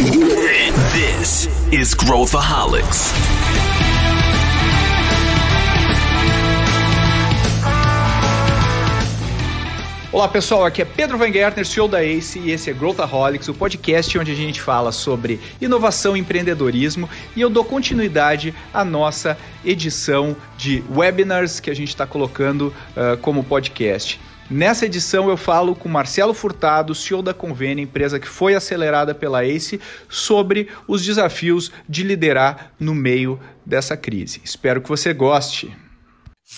This is Growthaholics. Olá pessoal, aqui é Pedro Van Gertner, CEO da ACE e esse é Growthaholics, o podcast onde a gente fala sobre inovação e empreendedorismo e eu dou continuidade à nossa edição de webinars que a gente está colocando uh, como podcast. Nessa edição eu falo com Marcelo Furtado, CEO da Convênia, empresa que foi acelerada pela ACE, sobre os desafios de liderar no meio dessa crise. Espero que você goste.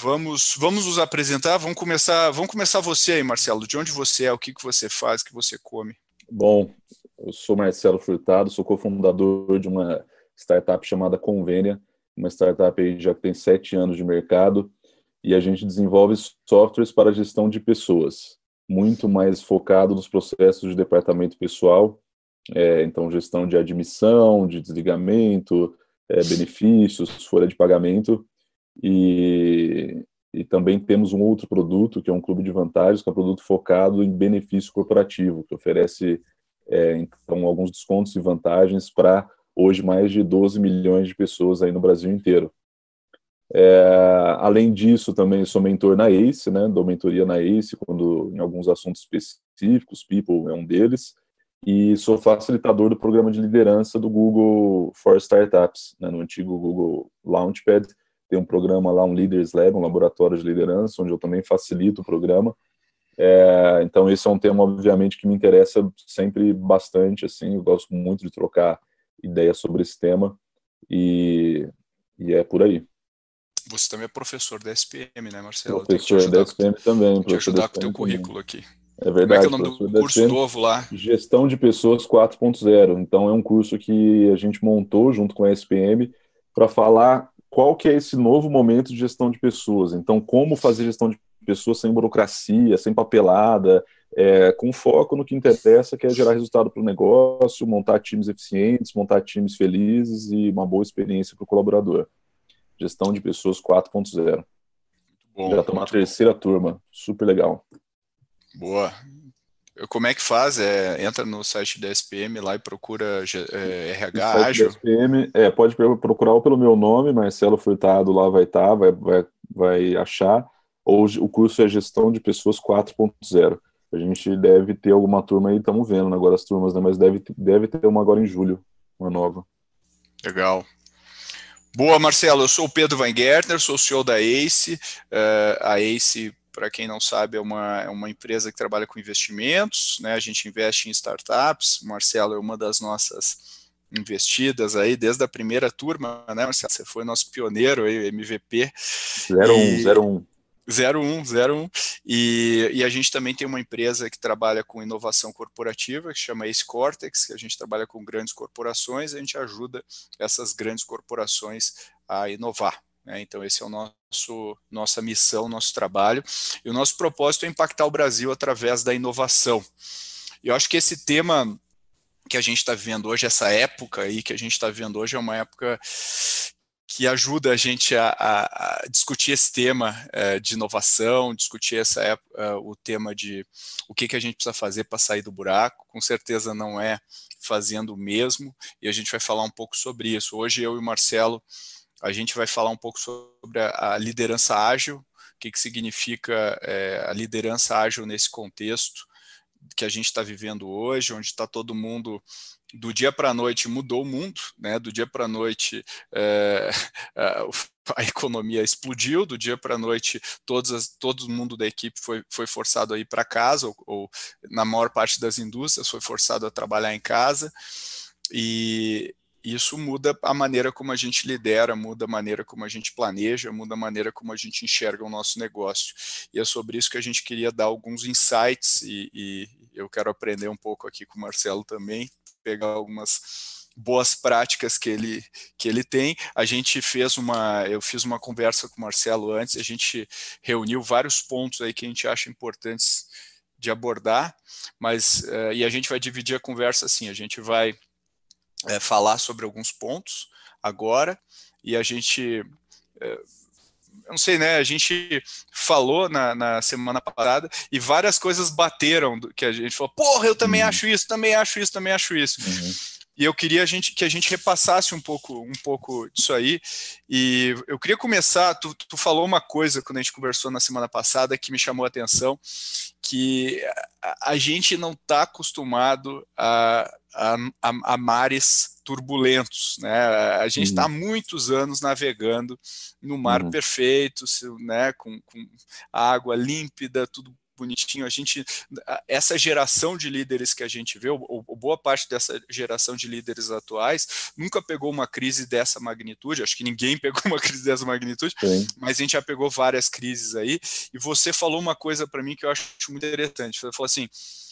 Vamos, vamos nos apresentar, vamos começar, vamos começar você aí, Marcelo. De onde você é, o que, que você faz, o que você come? Bom, eu sou Marcelo Furtado, sou cofundador de uma startup chamada Convênia, uma startup aí já que tem sete anos de mercado e a gente desenvolve softwares para gestão de pessoas, muito mais focado nos processos de departamento pessoal, é, então gestão de admissão, de desligamento, é, benefícios, folha de pagamento, e, e também temos um outro produto, que é um clube de vantagens, que é um produto focado em benefício corporativo, que oferece é, então alguns descontos e vantagens para hoje mais de 12 milhões de pessoas aí no Brasil inteiro. É, além disso, também sou mentor na ACE, né? Dou mentoria na ACE quando, em alguns assuntos específicos, People é um deles. E sou facilitador do programa de liderança do Google for Startups, né? no antigo Google Launchpad. Tem um programa lá, um Leaders Lab, um laboratório de liderança, onde eu também facilito o programa. É, então, esse é um tema, obviamente, que me interessa sempre bastante. Assim, eu gosto muito de trocar ideias sobre esse tema. E, e é por aí. Você também é professor da SPM, né, Marcelo? Professor da SPM também. Te ajudar com o teu currículo também. aqui. É verdade. Como é que é o nome do curso novo lá? Gestão de Pessoas 4.0. Então, é um curso que a gente montou junto com a SPM para falar qual que é esse novo momento de gestão de pessoas. Então, como fazer gestão de pessoas sem burocracia, sem papelada, é, com foco no que interessa, que é gerar resultado para o negócio, montar times eficientes, montar times felizes e uma boa experiência para o colaborador. Gestão de Pessoas 4.0. Já estamos na terceira turma, super legal. Boa. Como é que faz? É, entra no site da SPM lá e procura é, RH Ágil? SPM, é, pode procurar pelo meu nome, Marcelo Furtado, lá vai estar, tá, vai, vai, vai achar. Ou o curso é Gestão de Pessoas 4.0. A gente deve ter alguma turma aí, estamos vendo agora as turmas, né? Mas deve, deve ter uma agora em julho, uma nova. Legal. Boa, Marcelo. Eu sou o Pedro Van Gertner, sou o CEO da ACE. Uh, a ACE, para quem não sabe, é uma, é uma empresa que trabalha com investimentos. Né? A gente investe em startups. O Marcelo é uma das nossas investidas aí desde a primeira turma, né, Marcelo? Você foi nosso pioneiro aí, MVP. 01, e... 01. 01, 01. E, e a gente também tem uma empresa que trabalha com inovação corporativa, que chama Ace Cortex, que a gente trabalha com grandes corporações, a gente ajuda essas grandes corporações a inovar. Né? Então, esse é o nosso nossa missão, nosso trabalho. E o nosso propósito é impactar o Brasil através da inovação. E eu acho que esse tema que a gente está vivendo hoje, essa época aí que a gente está vivendo hoje, é uma época que ajuda a gente a, a, a discutir esse tema é, de inovação, discutir essa época, é, o tema de o que, que a gente precisa fazer para sair do buraco. Com certeza não é fazendo o mesmo, e a gente vai falar um pouco sobre isso. Hoje eu e o Marcelo, a gente vai falar um pouco sobre a, a liderança ágil, o que, que significa é, a liderança ágil nesse contexto que a gente está vivendo hoje, onde está todo mundo do dia para a noite mudou o mundo, né? do dia para a noite é, é a economia explodiu, do dia para a noite todos as, todo mundo da equipe foi, foi forçado a ir para casa, ou, ou, na maior parte das indústrias foi forçado a trabalhar em casa, e isso muda a maneira como a gente lidera, muda a maneira como a gente planeja, muda a maneira como a gente enxerga o nosso negócio. E é sobre isso que a gente queria dar alguns insights, e, e eu quero aprender um pouco aqui com o Marcelo também, pegar algumas boas práticas que ele que ele tem. A gente fez uma, eu fiz uma conversa com o Marcelo antes, a gente reuniu vários pontos aí que a gente acha importantes de abordar, mas uh, e a gente vai dividir a conversa assim, a gente vai eh, falar sobre alguns pontos agora e a gente uh, eu não sei, né? A gente falou na, na semana passada e várias coisas bateram que a gente falou, porra, eu também uhum. acho isso, também acho isso, também acho isso. Uhum. E eu queria a gente, que a gente repassasse um pouco, um pouco disso aí. E eu queria começar. Tu, tu falou uma coisa quando a gente conversou na semana passada que me chamou a atenção, que a, a gente não está acostumado a a, a, a mares turbulentos. Né? A gente está uhum. há muitos anos navegando no mar uhum. perfeito, né? com, com água límpida, tudo bonitinho. A gente, essa geração de líderes que a gente vê, ou, ou, boa parte dessa geração de líderes atuais, nunca pegou uma crise dessa magnitude. Acho que ninguém pegou uma crise dessa magnitude, Sim. mas a gente já pegou várias crises aí. E você falou uma coisa para mim que eu acho muito interessante. Você falou assim: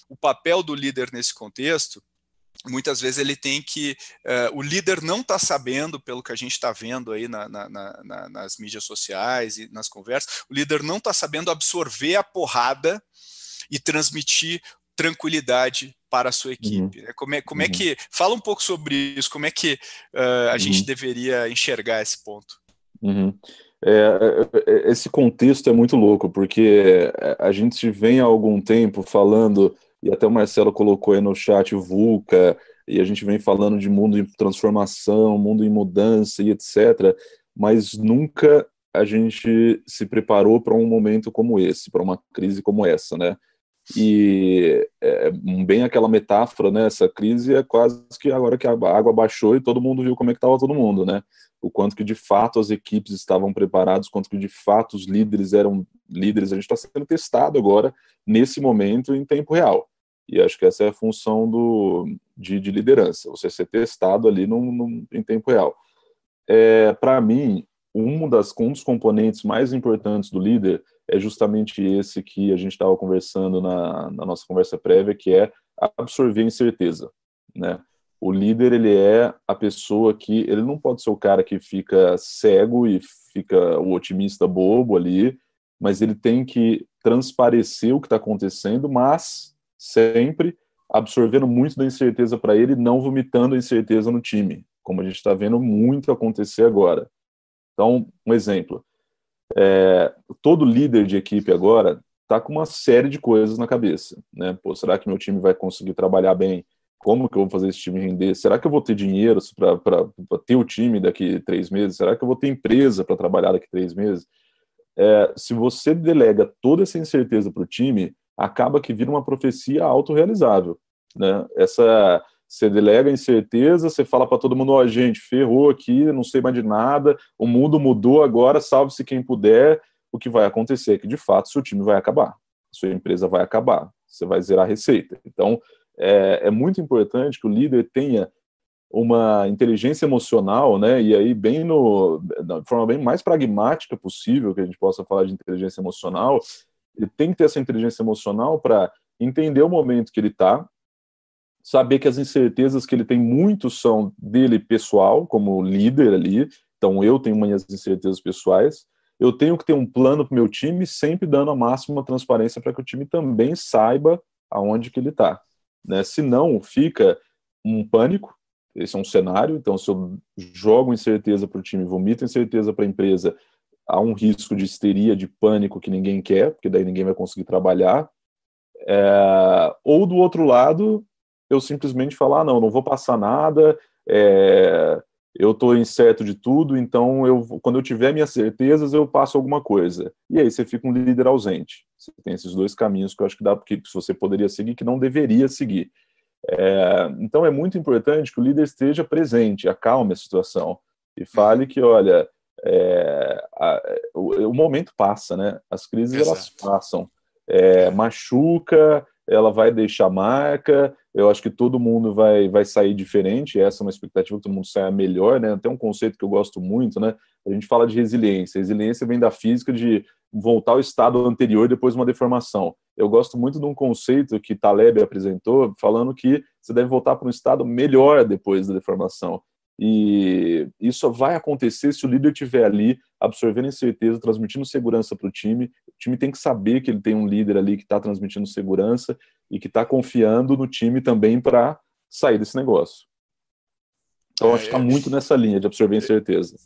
o papel do líder nesse contexto muitas vezes ele tem que uh, o líder não está sabendo pelo que a gente está vendo aí na, na, na, nas mídias sociais e nas conversas o líder não está sabendo absorver a porrada e transmitir tranquilidade para a sua uhum. equipe uhum. como é como é uhum. é que fala um pouco sobre isso como é que uh, a uhum. gente deveria enxergar esse ponto uhum. é, é, esse contexto é muito louco porque eh, a gente vem há algum tempo falando e até o Marcelo colocou aí no chat VUCA, e a gente vem falando de mundo em transformação, mundo em mudança e etc. Mas nunca a gente se preparou para um momento como esse, para uma crise como essa, né? E é, é bem aquela metáfora, né? Essa crise é quase que agora que a água baixou e todo mundo viu como é que estava todo mundo, né? o quanto que de fato as equipes estavam preparadas, o quanto que de fato os líderes eram líderes. A gente está sendo testado agora, nesse momento, em tempo real. E acho que essa é a função do, de, de liderança, você ser testado ali num, num em tempo real. É, Para mim, um, das, um dos componentes mais importantes do líder é justamente esse que a gente estava conversando na, na nossa conversa prévia, que é absorver incerteza. Né? o líder ele é a pessoa que ele não pode ser o cara que fica cego e fica o otimista bobo ali, mas ele tem que transparecer o que está acontecendo, mas sempre absorvendo muito da incerteza para ele, não vomitando a incerteza no time, como a gente está vendo muito acontecer agora. Então, um exemplo: é, todo líder de equipe agora está com uma série de coisas na cabeça, né? Pô, será que meu time vai conseguir trabalhar bem? Como que eu vou fazer esse time render? Será que eu vou ter dinheiro para ter o time daqui três meses? Será que eu vou ter empresa para trabalhar daqui três meses? É, se você delega toda essa incerteza para o time, acaba que vira uma profecia autorrealizável. Né? Essa, você delega a incerteza, você fala para todo mundo: ó, oh, gente, ferrou aqui, não sei mais de nada, o mundo mudou agora, salve-se quem puder. O que vai acontecer é que, de fato, seu time vai acabar, sua empresa vai acabar, você vai zerar a receita. Então, é, é muito importante que o líder tenha uma inteligência emocional, né? E aí bem no da forma bem mais pragmática possível que a gente possa falar de inteligência emocional, ele tem que ter essa inteligência emocional para entender o momento que ele está, saber que as incertezas que ele tem muito são dele pessoal, como líder ali. Então eu tenho minhas incertezas pessoais. Eu tenho que ter um plano para o meu time, sempre dando a máxima transparência para que o time também saiba aonde que ele está. Né? Se não, fica um pânico, esse é um cenário, então se eu jogo incerteza para o time, vomito incerteza para a empresa, há um risco de histeria, de pânico que ninguém quer, porque daí ninguém vai conseguir trabalhar. É... Ou do outro lado, eu simplesmente falar, ah, não, não vou passar nada, é... eu estou incerto de tudo, então eu, quando eu tiver minhas certezas, eu passo alguma coisa. E aí você fica um líder ausente. Você tem esses dois caminhos que eu acho que dá porque você poderia seguir que não deveria seguir. É, então é muito importante que o líder esteja presente, acalme a situação e fale que, olha, é, a, o, o, momento passa, né? As crises Exato. elas passam, é, machuca, ela vai deixar marca. Eu acho que todo mundo vai, vai sair diferente. Essa é uma expectativa que todo mundo saia melhor, né? Até um conceito que eu gosto muito, né? A gente fala de resiliência. Resiliência vem da física de voltar ao estado anterior depois de uma deformação. Eu gosto muito de um conceito que Taleb apresentou, falando que você deve voltar para um estado melhor depois da deformação. E isso só vai acontecer se o líder estiver ali absorvendo incerteza, transmitindo segurança para o time time tem que saber que ele tem um líder ali que está transmitindo segurança e que está confiando no time também para sair desse negócio. Então, é, acho que está é, muito nessa linha de absorver é, incerteza.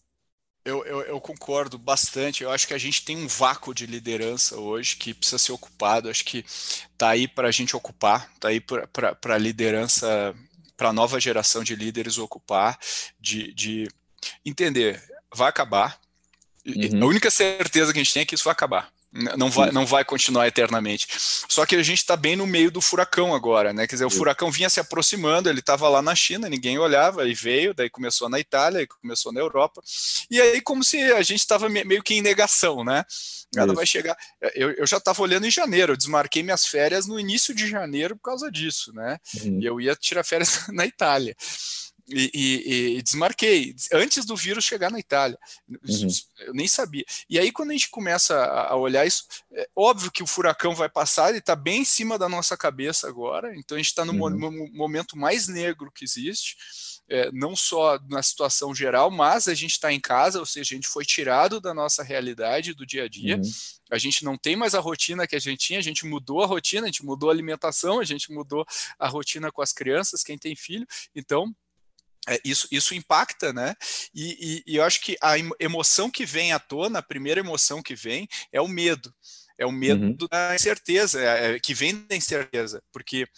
Eu, eu, eu, concordo bastante. Eu acho que a gente tem um vácuo de liderança hoje que precisa ser ocupado. Acho que está aí para a gente ocupar, está aí para a liderança, para a nova geração de líderes ocupar, de, de entender. Vai acabar. Uhum. A única certeza que a gente tem é que isso vai acabar. Não vai, não vai continuar eternamente. Só que a gente está bem no meio do furacão agora, né? Quer dizer, o furacão vinha se aproximando, ele estava lá na China, ninguém olhava, e veio, daí começou na Itália, e começou na Europa. E aí, como se a gente estava meio que em negação, né? Ela vai chegar. É, eu, eu já estava olhando em janeiro, eu desmarquei minhas férias no início de janeiro por causa disso, né? Uhum. E eu ia tirar férias na Itália. E, e, e, desmarquei antes do vírus chegar na Itália. Uhum. Eu nem sabia. E aí, quando a gente começa a, a olhar isso, é óbvio que o furacão vai passar, ele está bem em cima da nossa cabeça agora. Então, a gente está no uhum. momento mais negro que existe, é, não só na situação geral, mas a gente está em casa, ou seja, a gente foi tirado da nossa realidade do dia a dia. Uhum. A gente não tem mais a rotina que a gente tinha, a gente mudou a rotina, a gente mudou a alimentação, a gente mudou a rotina com as crianças, quem tem filho. Então, é, isso, isso impacta, né? E, e, e eu acho que a emoção que vem à tona, a primeira emoção que vem é o medo. É o medo uhum. da incerteza, é, é que vem da incerteza, porque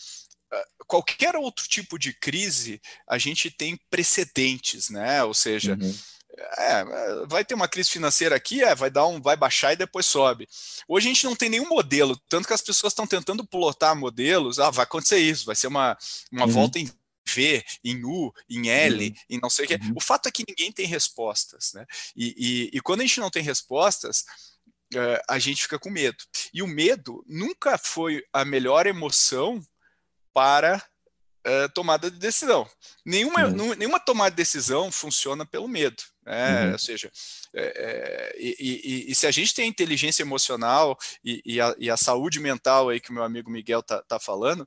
ah, qualquer outro tipo de crise, a gente tem precedentes, né? Ou seja, uhum. é, vai ter uma crise financeira aqui, é, vai dar um, vai baixar e depois sobe. Hoje a gente não tem nenhum modelo, tanto que as pessoas estão tentando plotar modelos. Ah, vai acontecer isso, vai ser uma, uma uhum. volta em V, em U, em L, uhum. em não sei o quê. Uhum. O fato é que ninguém tem respostas, né? E, e, e quando a gente não tem respostas, uh, a gente fica com medo. E o medo nunca foi a melhor emoção para uh, tomada de decisão. Nenhuma, uhum. nenhuma tomada de decisão funciona pelo medo. Né? Uhum. Ou seja, é, é, e, e, se a gente tem a inteligência emocional e, a, a, saúde mental aí que o meu amigo Miguel tá, tá falando,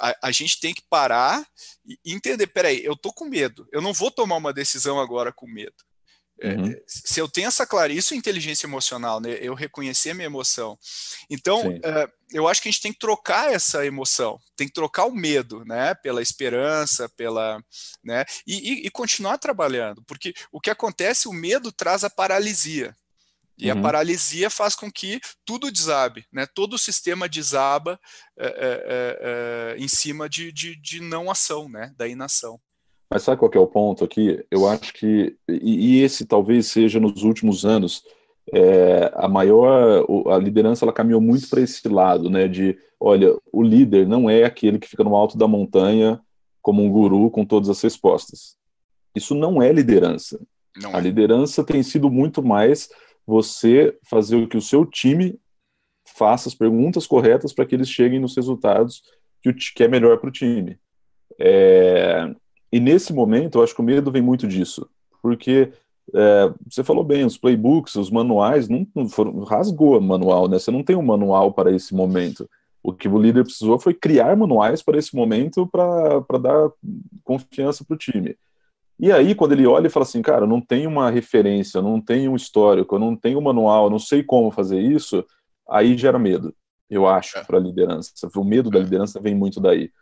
a, a, gente tem que parar e entender, peraí, eu tô com medo, eu não vou tomar uma decisão agora com medo. É, uhum. É, se eu tenho essa clara, isso é inteligência emocional, né? Eu reconhecer a minha emoção. Então, é, eu acho que a gente tem que trocar essa emoção, tem que trocar o medo, né? Pela esperança, pela, né? E, e, e continuar trabalhando, porque o que acontece, o medo traz a paralisia. E uhum. a paralisia faz com que tudo desabe, né? todo o sistema desaba é, é, em cima de, de, de não ação, né? da inação. Mas sabe qual é o ponto aqui? Eu acho que, e, e esse talvez seja nos últimos anos, é, a maior, a liderança ela caminhou muito para esse lado, né? De, olha, o líder não é aquele que fica no alto da montanha como um guru com todas as respostas. Isso não é liderança. Não a é. liderança tem sido muito mais você fazer o que o seu time faça as perguntas corretas para que eles cheguem nos resultados que, o, que é melhor para o time. É, e nesse momento, eu acho que o medo vem muito disso, porque é, você falou bem, os playbooks, os manuais, não, não foram, rasgou o manual, né? Você não tem um manual para esse momento. O que o líder precisou foi criar manuais para esse momento para dar confiança para o time. E aí, quando ele olha e fala assim, cara, não tem uma referência, não tem um histórico, não tem um manual, não sei como fazer isso, aí gera medo, eu acho, é. para a liderança. O medo é. da liderança vem muito daí.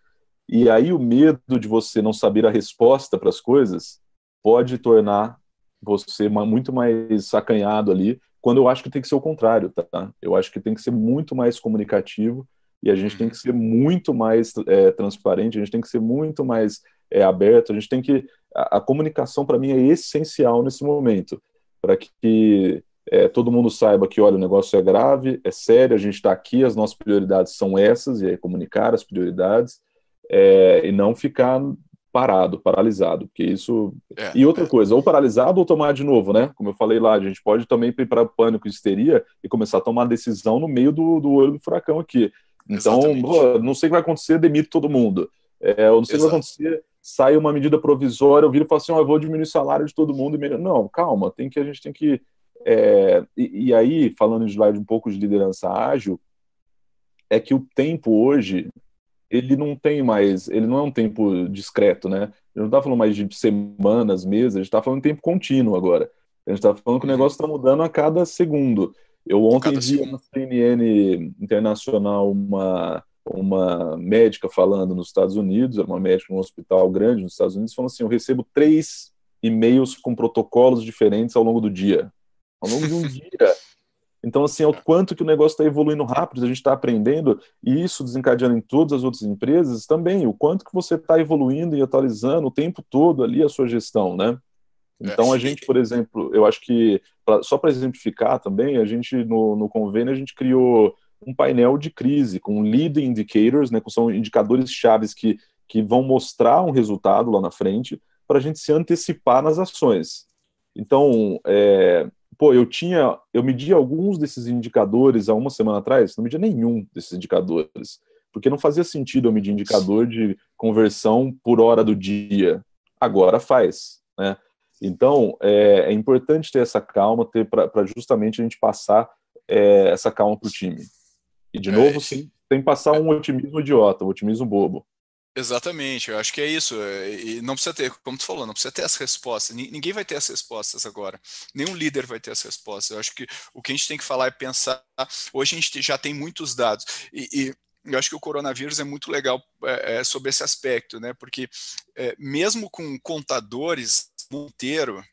E aí o medo de você não saber a resposta para as coisas pode tornar você muito mais sacanhado ali, quando eu acho que tem que ser o contrário, tá? Eu acho que tem que ser muito mais comunicativo e a gente tem uhum. que ser muito mais é, transparente, a gente tem que ser muito mais é aberto, a gente tem que. A, a comunicação, para mim, é essencial nesse momento, para que é, todo mundo saiba que, olha, o negócio é grave, é sério, a gente está aqui, as nossas prioridades são essas, e aí comunicar as prioridades, é, e não ficar parado, paralisado, porque isso... É, e outra é. coisa, ou paralisado ou tomar de novo, né? Como eu falei lá, a gente pode também ir para pânico, histeria, e começar a tomar decisão no meio do, do olho do furacão aqui. Então, pô, não sei o que vai acontecer, demito todo mundo. É, eu não sei o que vai acontecer, sai uma medida provisória, eu viro e falo assim, oh, eu vou diminuir o salário de todo mundo. Não, calma, tem que a gente tem que... É... E, e, aí, falando de, um pouco de liderança ágil, é que o tempo hoje, ele não tem mais, ele não é um tempo discreto, né? Ele não está falando mais de semanas, meses, a gente está falando tempo contínuo agora. A gente está falando que o negócio está mudando a cada segundo. Eu ontem vi segundo. na CNN Internacional uma, uma médica falando nos Estados Unidos, uma médica num hospital grande nos Estados Unidos, falando assim: eu recebo três e-mails com protocolos diferentes ao longo do dia. Ao longo de um dia. Então, assim, é o quanto que o negócio está evoluindo rápido, a gente está aprendendo, e isso desencadeando em todas as outras empresas também, o quanto que você está evoluindo e atualizando o tempo todo ali a sua gestão, né? É, então, a gente, por exemplo, eu acho que, pra, só para exemplificar também, a gente, no, no convênio, a gente criou um painel de crise, com lead indicators, né, que são indicadores chaves que, que vão mostrar um resultado lá na frente, para a gente se antecipar nas ações. Então, é, pô, eu tinha, eu medi alguns desses indicadores há uma semana atrás, não media nenhum desses indicadores, porque não fazia sentido eu medir indicador de conversão por hora do dia. Agora faz, né? Então, é, é importante ter essa calma, ter para justamente a gente passar é, essa calma para o time. E, de novo, é, sem, sem passar é. um otimismo idiota, um otimismo bobo. Exatamente, eu acho que é isso. É, e não precisa ter, como tu falou, não precisa ter as respostas. Ninguém vai ter as respostas agora. Nenhum líder vai ter as respostas. Eu acho que o que a gente tem que falar é pensar. Hoje a gente já tem muitos dados. E, e eu acho que o coronavírus é muito legal é, é, sobre esse aspecto, né? Porque é, mesmo com contadores, Monteiro,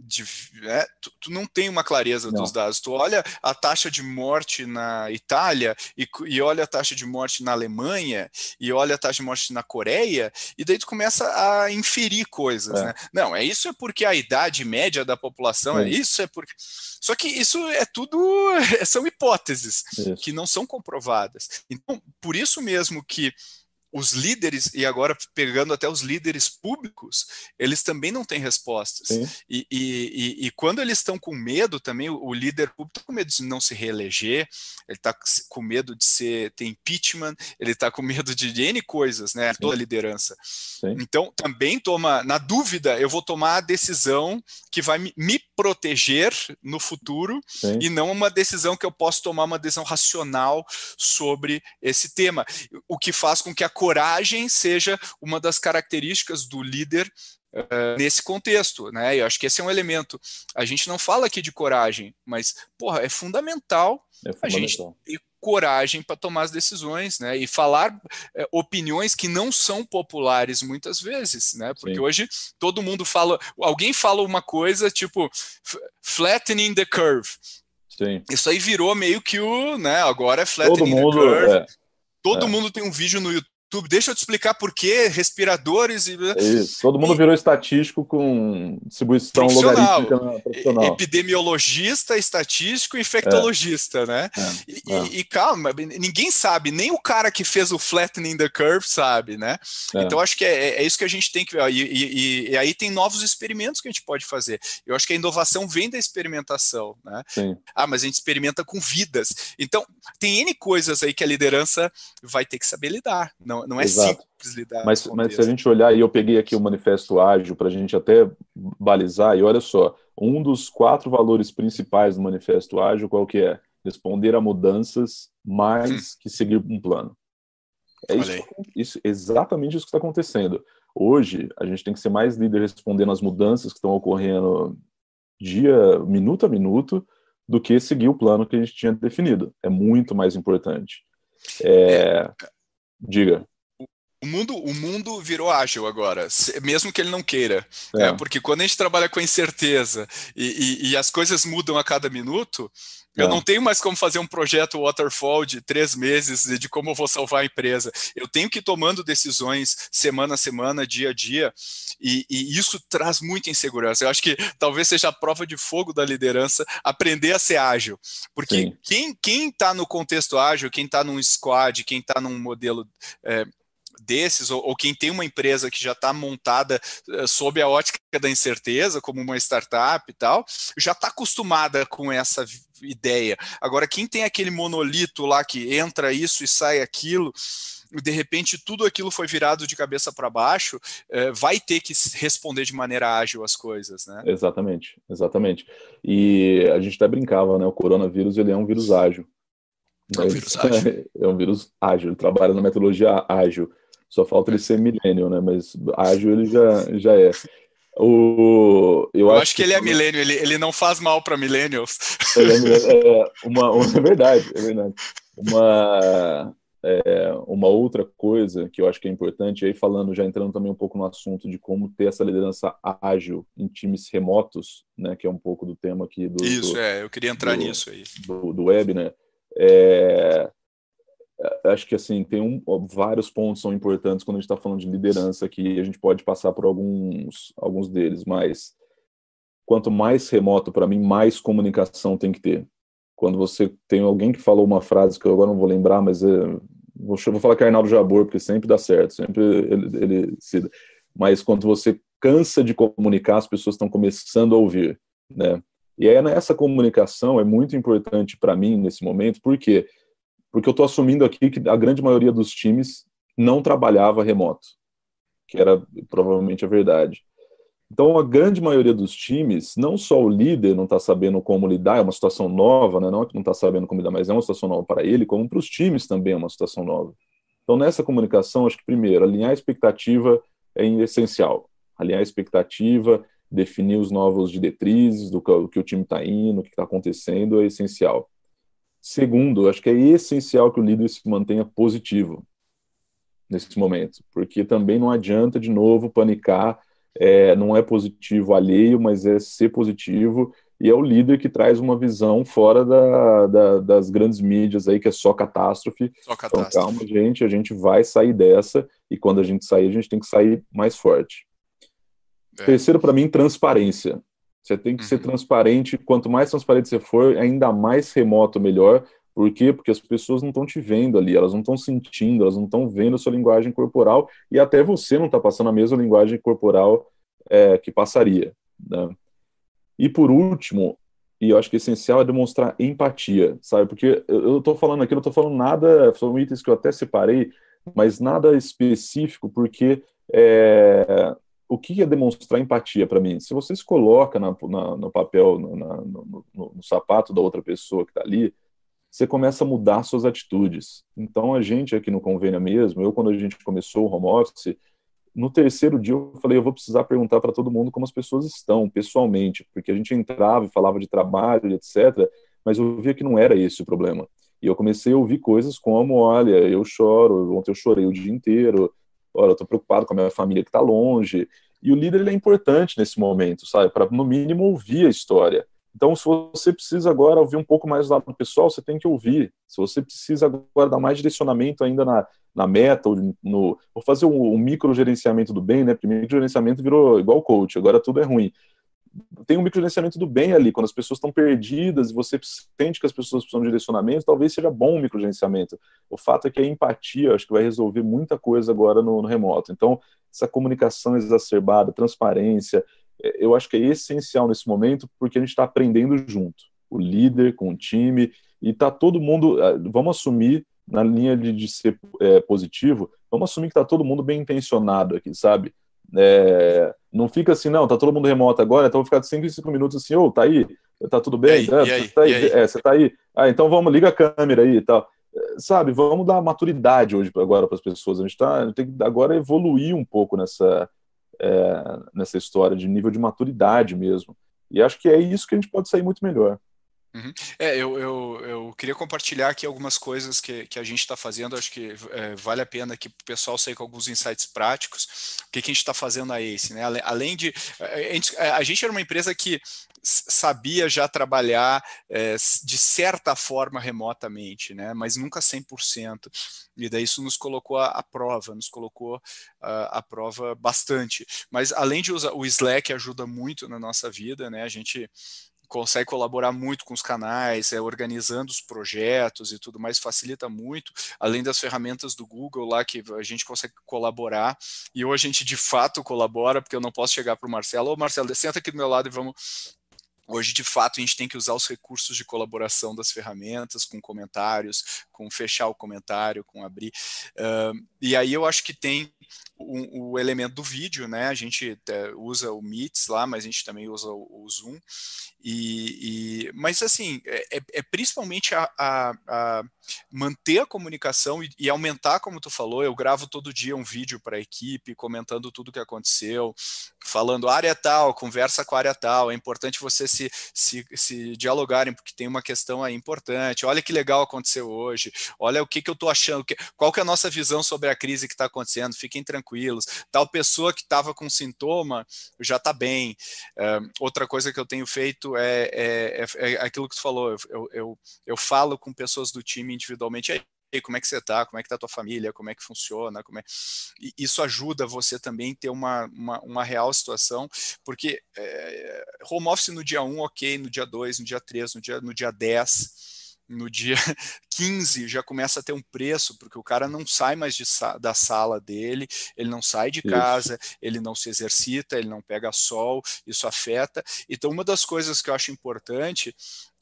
de, é, tu, tu, não tem uma clareza não. dos dados. Tu olha a taxa de morte na Itália e, e, olha a taxa de morte na Alemanha e olha a taxa de morte na Coreia e daí tu começa a inferir coisas, é. né? Não, é isso é porque a idade média da população é, é isso é porque só que isso é tudo são hipóteses isso. que não são comprovadas. Então por isso mesmo que os líderes, e agora pegando até os líderes públicos, eles também não têm respostas. E, e, e, quando eles estão com medo também, o, o líder público está com medo de não se reeleger, ele está com medo de ser, ter impeachment, ele está com medo de, de N coisas, né? Sim. Toda a liderança. Sim. Então, também toma, na dúvida, eu vou tomar a decisão que vai me, me proteger no futuro Sim. e não uma decisão que eu posso tomar uma decisão racional sobre esse tema, o que faz com que a coragem seja uma das características do líder eh, nesse contexto, né? Eu acho que esse é um elemento. A gente não fala aqui de coragem, mas porra, é fundamental, é fundamental. a gente ter coragem para tomar as decisões, né? E falar é, opiniões que não são populares muitas vezes, né? Porque Sim. hoje todo mundo fala, alguém fala uma coisa tipo flattening the curve. Sim. Isso aí virou meio que o, né? Agora é flattening todo mundo, the curve. É. Todo é. mundo tem um vídeo no YouTube tu, deixa eu te explicar por quê, respiradores e. É isso, todo mundo e, virou estatístico com distribuição profissional, logarítmica né, profissional. Epidemiologista, estatístico e infectologista, é. né? É. E, é. E, calma, ninguém sabe, nem o cara que fez o flattening the curve sabe, né? É. Então acho que é, é, isso que a gente tem que ver. E, aí tem novos experimentos que a gente pode fazer. Eu acho que a inovação vem da experimentação, né? Sim. Ah, mas a gente experimenta com vidas. Então, tem N coisas aí que a liderança vai ter que saber lidar. Não não, não é Exato. simples lidar mas, com Mas se a gente olhar, e eu peguei aqui o manifesto ágil para a gente até balizar, e olha só, um dos quatro valores principais do manifesto ágil, qual que é? Responder a mudanças mais hum. que seguir um plano. É isso, isso, exatamente isso que está acontecendo. Hoje, a gente tem que ser mais líder respondendo às mudanças que estão ocorrendo dia, minuto a minuto, do que seguir o plano que a gente tinha definido. É muito mais importante. É... é Diga. O mundo, o mundo virou ágil agora, mesmo que ele não queira. É. é porque quando a gente trabalha com incerteza e, e, e as coisas mudam a cada minuto, é. eu não tenho mais como fazer um projeto waterfall de três meses de como eu vou salvar a empresa. Eu tenho que ir tomando decisões semana a semana, dia a dia, e, e isso traz muita insegurança. Eu acho que talvez seja a prova de fogo da liderança aprender a ser ágil. Porque Sim. quem está no contexto ágil, quem está num squad, quem está num modelo é, desses, ou, ou, quem tem uma empresa que já está montada eh, sob a ótica da incerteza, como uma startup e tal, já está acostumada com essa ideia. Agora, quem tem aquele monolito lá que entra isso e sai aquilo, de repente tudo aquilo foi virado de cabeça para baixo, eh, vai ter que responder de maneira ágil as coisas, né? Exatamente, exatamente. E a gente até brincava, né? O coronavírus ele é um vírus ágil. É um vírus ágil. É um vírus ágil, ele trabalha na metodologia ágil. Só falta ele ser milênio, né? Mas ágil ele já, já é. O, eu, eu acho, acho, que ele é milênio, ele, ele não faz mal para millennials. É, é, uma, uma, é verdade, é verdade. Uma, é, uma outra coisa que eu acho que é importante, aí falando, já entrando também um pouco no assunto de como ter essa liderança ágil em times remotos, né, que é um pouco do tema aqui do... Isso, do, é, eu queria entrar do, nisso aí. Do, do web, né? É, é, acho que assim tem um, vários pontos são importantes quando a gente está falando de liderança aqui a gente pode passar por alguns alguns deles mas quanto mais remoto para mim mais comunicação tem que ter quando você tem alguém que falou uma frase que eu agora não vou lembrar mas é, vou, vou falar que é Arnaldo Jabor porque sempre dá certo sempre ele, ele se, mas quando você cansa de comunicar as pessoas estão começando a ouvir né e aí nessa comunicação é muito importante para mim nesse momento porque quê? Porque eu estou assumindo aqui que a grande maioria dos times não trabalhava remoto, que era provavelmente a verdade. Então, a grande maioria dos times, não só o líder não está sabendo como lidar, é uma situação nova, né? não é que não está sabendo como lidar, mas é uma situação nova para ele, como para os times também é uma situação nova. Então, nessa comunicação, acho que primeiro, alinhar a expectativa é essencial. Alinhar a expectativa, definir os novos diretrizes do que, o time está indo, o que está acontecendo é essencial. Segundo, acho que é essencial que o líder se mantenha positivo nesse momento, porque também não adianta, de novo, panicar, é, não é positivo alheio, mas é ser positivo, e é o líder que traz uma visão fora da, da, das grandes mídias aí, que é só catástrofe. Só catástrofe. Então, calma, gente, a gente vai sair dessa, e quando a gente sair, a gente tem que sair mais forte. É. Terceiro, para mim, transparência. Você tem que uhum. ser transparente. Quanto mais transparente você for, ainda mais remoto, melhor. Por quê? Porque as pessoas não estão te vendo ali, elas não estão sentindo, elas não estão vendo a sua linguagem corporal e até você não está passando a mesma linguagem corporal é, que passaria. Né? E por último, e eu acho que é essencial é demonstrar empatia, sabe? Porque eu estou falando aqui, não estou falando nada, são itens que eu até separei, mas nada específico, porque é, o que é demonstrar empatia para mim? Se você se coloca na, na, no papel, na, no, no, no, sapato da outra pessoa que está ali, você começa a mudar suas atitudes. Então, a gente aqui no convênio mesmo, eu quando a gente começou o home office, no terceiro dia eu falei, eu vou precisar perguntar para todo mundo como as pessoas estão pessoalmente, porque a gente entrava e falava de trabalho, etc., mas eu via que não era esse o problema. E eu comecei a ouvir coisas como, olha, eu choro, ontem eu chorei o dia inteiro, olha, eu estou preocupado com a minha família que está longe. E o líder ele é importante nesse momento, sabe? Para, no mínimo, ouvir a história. Então, se você precisa agora ouvir um pouco mais do lado pessoal, você tem que ouvir. Se você precisa agora dar mais direcionamento ainda na, na meta, ou no, fazer um, um micro gerenciamento do bem, né? Primeiro gerenciamento virou igual coach, agora tudo é ruim tem um microgerenciamento do bem ali, quando as pessoas estão perdidas e você sente que as pessoas precisam de direcionamento, talvez seja bom o microgerenciamento. O fato é que a empatia, acho que vai resolver muita coisa agora no, no remoto. Então, essa comunicação exacerbada, transparência, é, eu acho que é essencial nesse momento, porque a gente está aprendendo junto, o líder com o time, e está todo mundo, ah, vamos assumir, na linha de, de ser é, positivo, vamos assumir que está todo mundo bem intencionado aqui, sabe? É, não fica assim, não, tá todo mundo remoto agora, então vou ficar de 5 em 5 minutos assim, ô, oh, tá aí, tá tudo bem? aí, é, aí, tá aí, aí? É, você tá aí? Ah, então vamos, liga a câmera aí e tal. É, sabe, vamos dar maturidade hoje agora para as pessoas. A gente tá, tem que agora evoluir um pouco nessa, é, nessa história de nível de maturidade mesmo. E acho que é isso que a gente pode sair muito melhor. Uhum. É, eu, eu, eu queria compartilhar aqui algumas coisas que, que a gente está fazendo, acho que é, vale a pena que o pessoal sair com alguns insights práticos, o que, que a gente está fazendo a ACE, né? Além de. É, é, a gente, é, a gente era uma empresa que sabia já trabalhar é, de certa forma remotamente, né? mas nunca 100%. E daí isso nos colocou à prova, nos colocou à prova bastante. Mas além de usar o Slack ajuda muito na nossa vida, né? a gente consegue colaborar muito com os canais, é, organizando os projetos e tudo mais, facilita muito, além das ferramentas do Google lá que a gente consegue colaborar, e hoje a gente de fato colabora, porque eu não posso chegar para o Marcelo, ô Marcelo, senta aqui do meu lado e vamos Hoje, de fato, a gente tem que usar os recursos de colaboração das ferramentas, com comentários, com fechar o comentário, com abrir. Uh, e aí eu acho que tem o, o elemento do vídeo, né? A gente é, usa o Meets lá, mas a gente também usa o, o Zoom. E, e, mas assim, é, é, é principalmente a, a, a, manter a comunicação e, e, aumentar, como tu falou, eu gravo todo dia um vídeo para a equipe, comentando tudo que aconteceu, falando área tal, conversa com a área tal, é importante vocês se, se, se dialogarem, porque tem uma questão aí importante, olha que legal aconteceu hoje, olha o que, que eu estou achando, que, qual que é a nossa visão sobre a crise que está acontecendo, fiquem tranquilos tranquilos. Tal pessoa que estava com sintoma já está bem. outra coisa que eu tenho feito é, é, é, é, é aquilo que tu falou, eu, eu, eu, falo com pessoas do time individualmente. Aí, como é que você está? Como é que está a tua família? Como é que funciona? Como é... E isso ajuda você também ter uma, uma, uma real situação, porque eh, home office no dia 1, ok, no dia 2, no dia 3, no dia, no dia 10, no dia 15 já começa a ter um preço, porque o cara não sai mais de, da sala dele, ele não sai de casa, isso. ele não se exercita, ele não pega sol, isso afeta. Então, uma das coisas que eu acho importante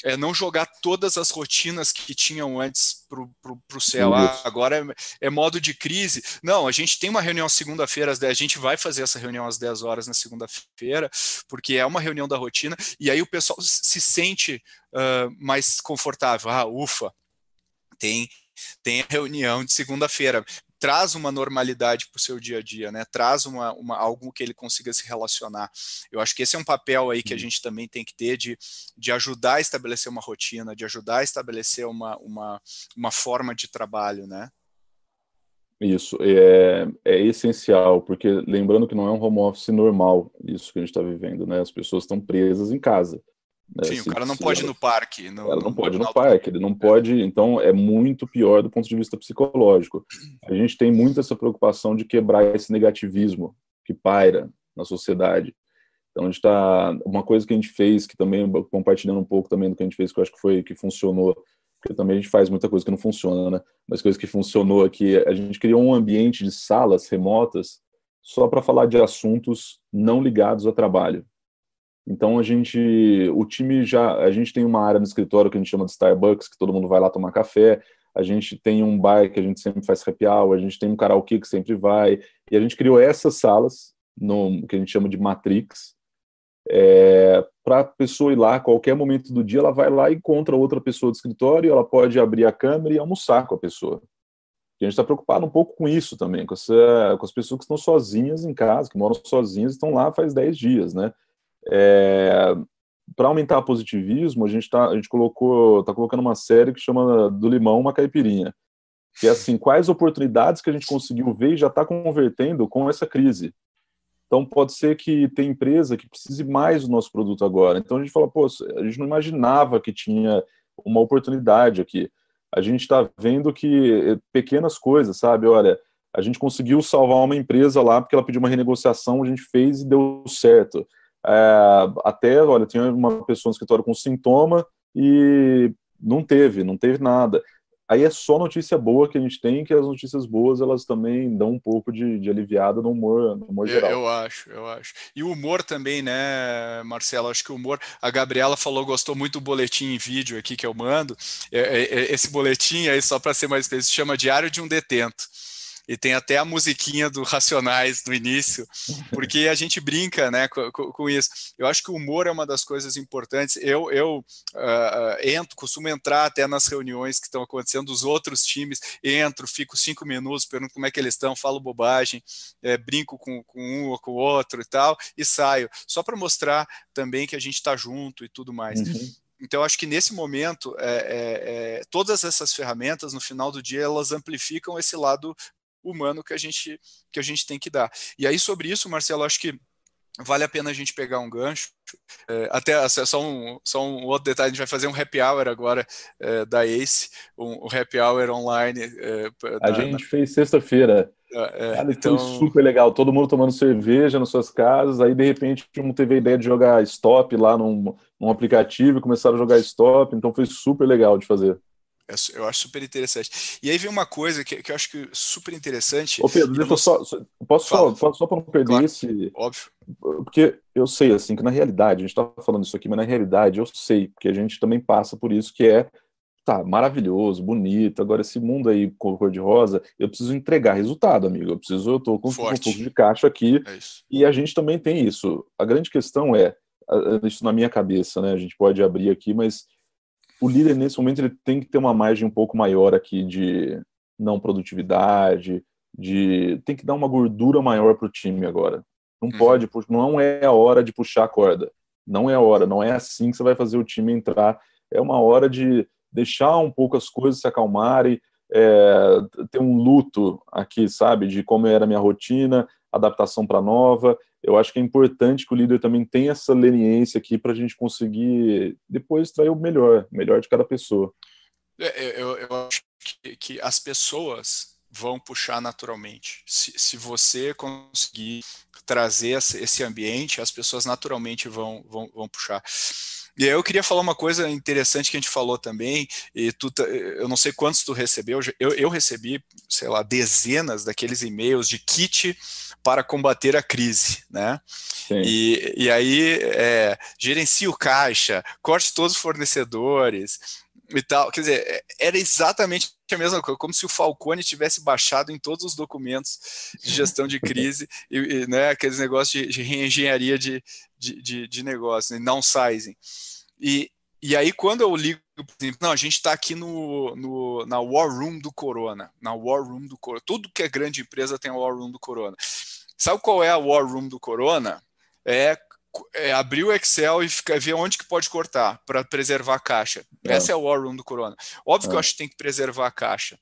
é não jogar todas as rotinas que tinham antes para o céu. Ah, agora é, é, modo de crise. Não, a gente tem uma reunião segunda-feira às 10, a gente vai fazer essa reunião às 10 horas na segunda-feira, porque é uma reunião da rotina, e aí o pessoal se sente uh, mais confortável. Ah, ufa, tem, tem a reunião de segunda-feira. Traz uma normalidade para o seu dia a dia, né? Traz uma, uma, algo que ele consiga se relacionar. Eu acho que esse é um papel aí que a uhum. gente também tem que ter de, de ajudar a estabelecer uma rotina, de ajudar a estabelecer uma, uma, uma forma de trabalho, né? Isso, é, é essencial, porque lembrando que não é um home office normal isso que a gente está vivendo, né? As pessoas estão presas em casa. Né, Sim, se, o cara não pode ela, ir no parque. No, ela não pode ir no parque, ele não pode. Então, é muito pior do ponto de vista psicológico. A gente tem muito essa preocupação de quebrar esse negativismo que paira na sociedade. Então, a gente está. Uma coisa que a gente fez, que também, compartilhando um pouco também do que a gente fez, que eu acho que foi que funcionou, porque também a gente faz muita coisa que não funciona, né? Mas coisa que funcionou aqui, é a gente criou um ambiente de salas remotas só para falar de assuntos não ligados ao trabalho então a gente, o time já, a gente tem uma área no escritório que a gente chama de Starbucks, que todo mundo vai lá tomar café. A gente tem um bar que a gente sempre faz happy hour, a gente tem um karaokê que sempre vai. E a gente criou essas salas, no, que a gente chama de Matrix, é, para a pessoa ir lá, qualquer momento do dia, ela vai lá e encontra outra pessoa do escritório, ela pode abrir a câmera e almoçar com a pessoa. E a gente está preocupado um pouco com isso também, com, essa, com as pessoas que estão sozinhas em casa, que moram sozinhas, estão lá faz 10 dias, né? É, para aumentar o positivismo, a gente está a gente colocou, está colocando uma série que chama do limão uma caipirinha, que é assim, quais oportunidades que a gente conseguiu ver e já está convertendo com essa crise. Então pode ser que tem empresa que precise mais do nosso produto agora. Então a gente fala, pô, a gente não imaginava que tinha uma oportunidade aqui. A gente está vendo que eh, pequenas coisas, sabe? Olha, a gente conseguiu salvar uma empresa lá porque ela pediu uma renegociação, a gente fez e deu certo é, até, olha, tinha uma pessoa no escritório com sintoma e não teve, não teve nada. Aí é só notícia boa que a gente tem, que as notícias boas elas também dão um pouco de, de aliviada no humor, no humor eu, geral. Eu acho, eu acho. E o humor também, né, Marcelo? Acho que o humor. A Gabriela falou, gostou muito do boletim em vídeo aqui que eu mando. É, é, é esse boletim aí, só para ser mais específico, se chama Diário de um Detento e tem até a musiquinha do Racionais no início, porque a gente brinca né, com, com, isso. Eu acho que o humor é uma das coisas importantes. Eu, eu uh, entro, costumo entrar até nas reuniões que estão acontecendo dos outros times, entro, fico cinco minutos, pergunto como é que eles estão, falo bobagem, é, brinco com, com um ou com o outro e tal, e saio, só para mostrar também que a gente está junto e tudo mais. Uhum. Então, acho que nesse momento, é, é, é, todas essas ferramentas, no final do dia, elas amplificam esse lado humano que a gente, que a gente tem que dar. E aí, sobre isso, Marcelo, acho que vale a pena a gente pegar um gancho. É, até só um, só um outro detalhe, a gente vai fazer um happy hour agora é, da Ace, um, um, happy hour online. É, a gente na... fez sexta-feira. É, é, Cara, então... Foi super legal, todo mundo tomando cerveja nas suas casas, aí de repente um teve a ideia de jogar stop lá num, num aplicativo e começaram a jogar stop, então foi super legal de fazer. É eu acho super interessante. E aí vem uma coisa que, que eu acho que super interessante. Ô Pedro, deixa eu só, só. Posso só, só para não perder claro, esse. Óbvio. Porque eu sei, assim, que na realidade, a gente está falando isso aqui, mas na realidade eu sei, porque a gente também passa por isso, que é. Tá, maravilhoso, bonito. Agora, esse mundo aí com cor de rosa, eu preciso entregar resultado, amigo. Eu preciso, eu tô com, um pouco de caixa aqui. É e a gente também tem isso. A grande questão é, isso na minha cabeça, né? A gente pode abrir aqui, mas o líder nesse momento ele tem que ter uma margem um pouco maior aqui de não produtividade, de tem que dar uma gordura maior para o time agora. Não uhum. pode, não é a hora de puxar a corda. Não é a hora, não é assim que você vai fazer o time entrar. É uma hora de deixar um pouco as coisas se acalmarem, é, ter um luto aqui, sabe, de como era a minha rotina, adaptação para nova eu acho que é importante que o líder também tenha essa leniência aqui para a gente conseguir depois extrair o melhor, o melhor de cada pessoa. É, eu, eu acho que, que, as pessoas vão puxar naturalmente. Se, se você conseguir trazer esse ambiente, as pessoas naturalmente vão, vão, vão puxar. E aí eu queria falar uma coisa interessante que a gente falou também, e tu, eu não sei quantos tu recebeu, eu, eu recebi, sei lá, dezenas daqueles e-mails de kit para combater a crise, né? E, e aí, é, gerencie o caixa, corte todos os fornecedores, e tal. Quer dizer, era exatamente a mesma coisa, como se o Falcone tivesse baixado em todos os documentos de gestão de crise e, e né, aqueles negócios de, de reengenharia de, de, de, de negócio, né? sizing E, e aí, quando eu ligo, por exemplo, não, a gente está aqui no, no, na War Room do Corona, na War Room do Corona. Tudo que é grande empresa tem a War Room do Corona. Sabe qual é a War Room do Corona? É, é abrir o Excel e ficar, ver onde que pode cortar para preservar a caixa. É. Essa é a War Room do Corona. Óbvio é. que eu é. acho que tem que preservar a caixa.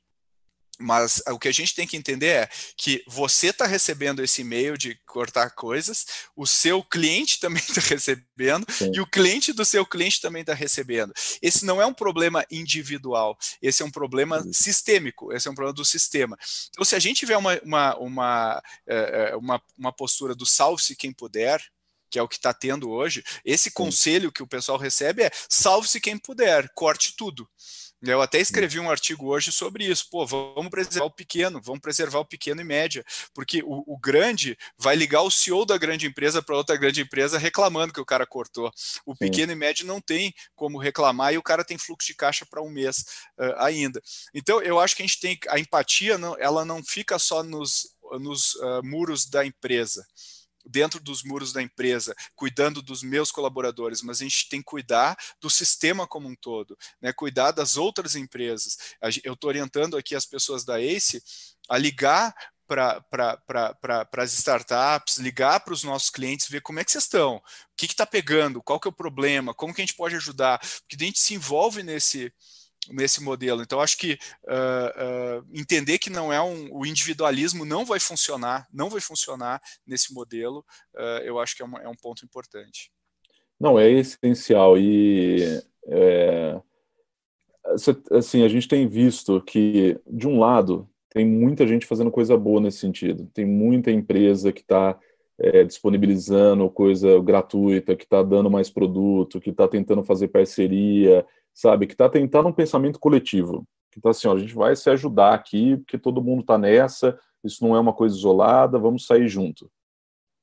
Mas ah, o que a gente tem que entender é que você está recebendo esse e-mail de cortar coisas, o seu cliente também está recebendo Sim. e o cliente do seu cliente também está recebendo. Esse não é um problema individual, esse é um problema Sim. Uhum. sistêmico, esse é um problema do sistema. Então, se a gente tiver uma, uma, uma, eh, eh, uma, uma postura do salve-se quem puder, que é o que está tendo hoje, esse Sim. conselho que o pessoal recebe é salve-se quem puder, corte tudo. Eu até escrevi um artigo hoje sobre isso. Pô, vamos preservar o pequeno, vamos preservar o pequeno e média, porque o, o grande vai ligar o CEO da grande empresa para outra grande empresa reclamando que o cara cortou. O pequeno e médio não tem como reclamar e o cara tem fluxo de caixa para um mês uh, ainda. Então, eu acho que a gente tem a empatia, não, ela não fica só nos, nos uh, muros da empresa dentro dos muros da empresa, cuidando dos meus colaboradores, mas a gente tem que cuidar do sistema como um todo, né? cuidar das outras empresas. Eu estou orientando aqui as pessoas da ACE a ligar para as startups, ligar para os nossos clientes, ver como é que vocês estão, o que está pegando, qual que é o problema, como que a gente pode ajudar, porque a gente se envolve nesse nesse modelo. Então, acho que uh, uh, entender que não é um, o individualismo não vai funcionar, não vai funcionar nesse modelo, uh, eu acho que é, uma, é, um ponto importante. Não, é essencial e é, assim a gente tem visto que de um lado tem muita gente fazendo coisa boa nesse sentido, tem muita empresa que está é, disponibilizando coisa gratuita, que está dando mais produto, que está tentando fazer parceria, sabe? Que está tentando um pensamento coletivo. Que então, está assim, ó, a gente vai se ajudar aqui, porque todo mundo está nessa, isso não é uma coisa isolada, vamos sair junto.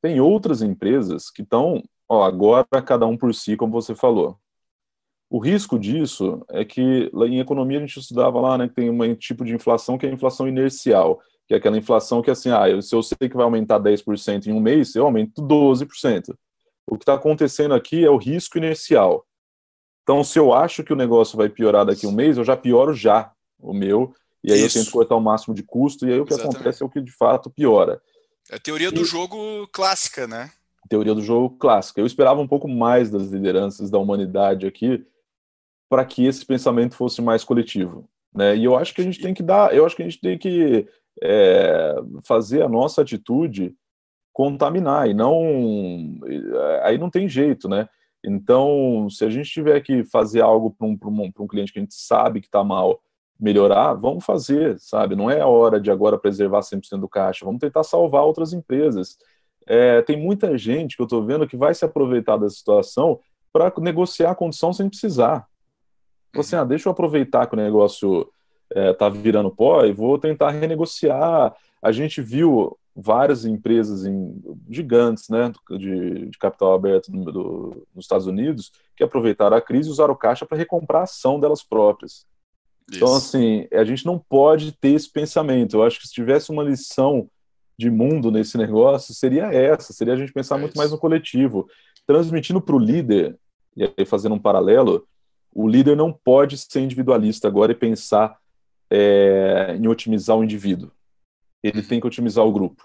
Tem outras empresas que estão, agora cada um por si, como você falou. O risco disso é que em economia a gente estudava lá, né, que tem um tipo de inflação que é a inflação inercial, que é aquela inflação que assim, ah, eu, se eu sei que vai aumentar 10% em um mês, eu aumento 12%. O que está acontecendo aqui é o risco inercial. Então, se eu acho que o negócio vai piorar daqui a um mês, eu já pioro já o meu, e aí Isso. eu tento cortar o máximo de custo, e aí o que Exatamente. acontece é o que de fato piora. É a teoria e... do jogo clássica, né? Teoria do jogo clássica. Eu esperava um pouco mais das lideranças da humanidade aqui para que esse pensamento fosse mais coletivo. Né? E eu acho que a gente tem que dar, eu acho que a gente tem que é, fazer a nossa atitude contaminar e não é, aí não tem jeito, né? Então, se a gente tiver que fazer algo para um, um, um cliente que a gente sabe que está mal, melhorar, vamos fazer, sabe? Não é a hora de agora preservar 100% do caixa, vamos tentar salvar outras empresas. É, tem muita gente que eu estou vendo que vai se aproveitar da situação para negociar a condição sem precisar. Você, tipo assim, ah, deixa eu aproveitar que o negócio está é, tá virando pó e vou tentar renegociar. A gente viu várias empresas em, gigantes né, de, de capital aberto do, nos Estados Unidos que aproveitaram a crise e usaram o caixa para recomprar a ação delas próprias. Então, isso. Então, assim, a gente não pode ter esse pensamento. Eu acho que se tivesse uma lição de mundo nesse negócio, seria essa, seria a gente pensar é muito mais no coletivo. Transmitindo para o líder, e aí fazendo um paralelo, o líder não pode ser individualista agora e pensar é, em otimizar o indivíduo ele uhum. tem que otimizar o grupo.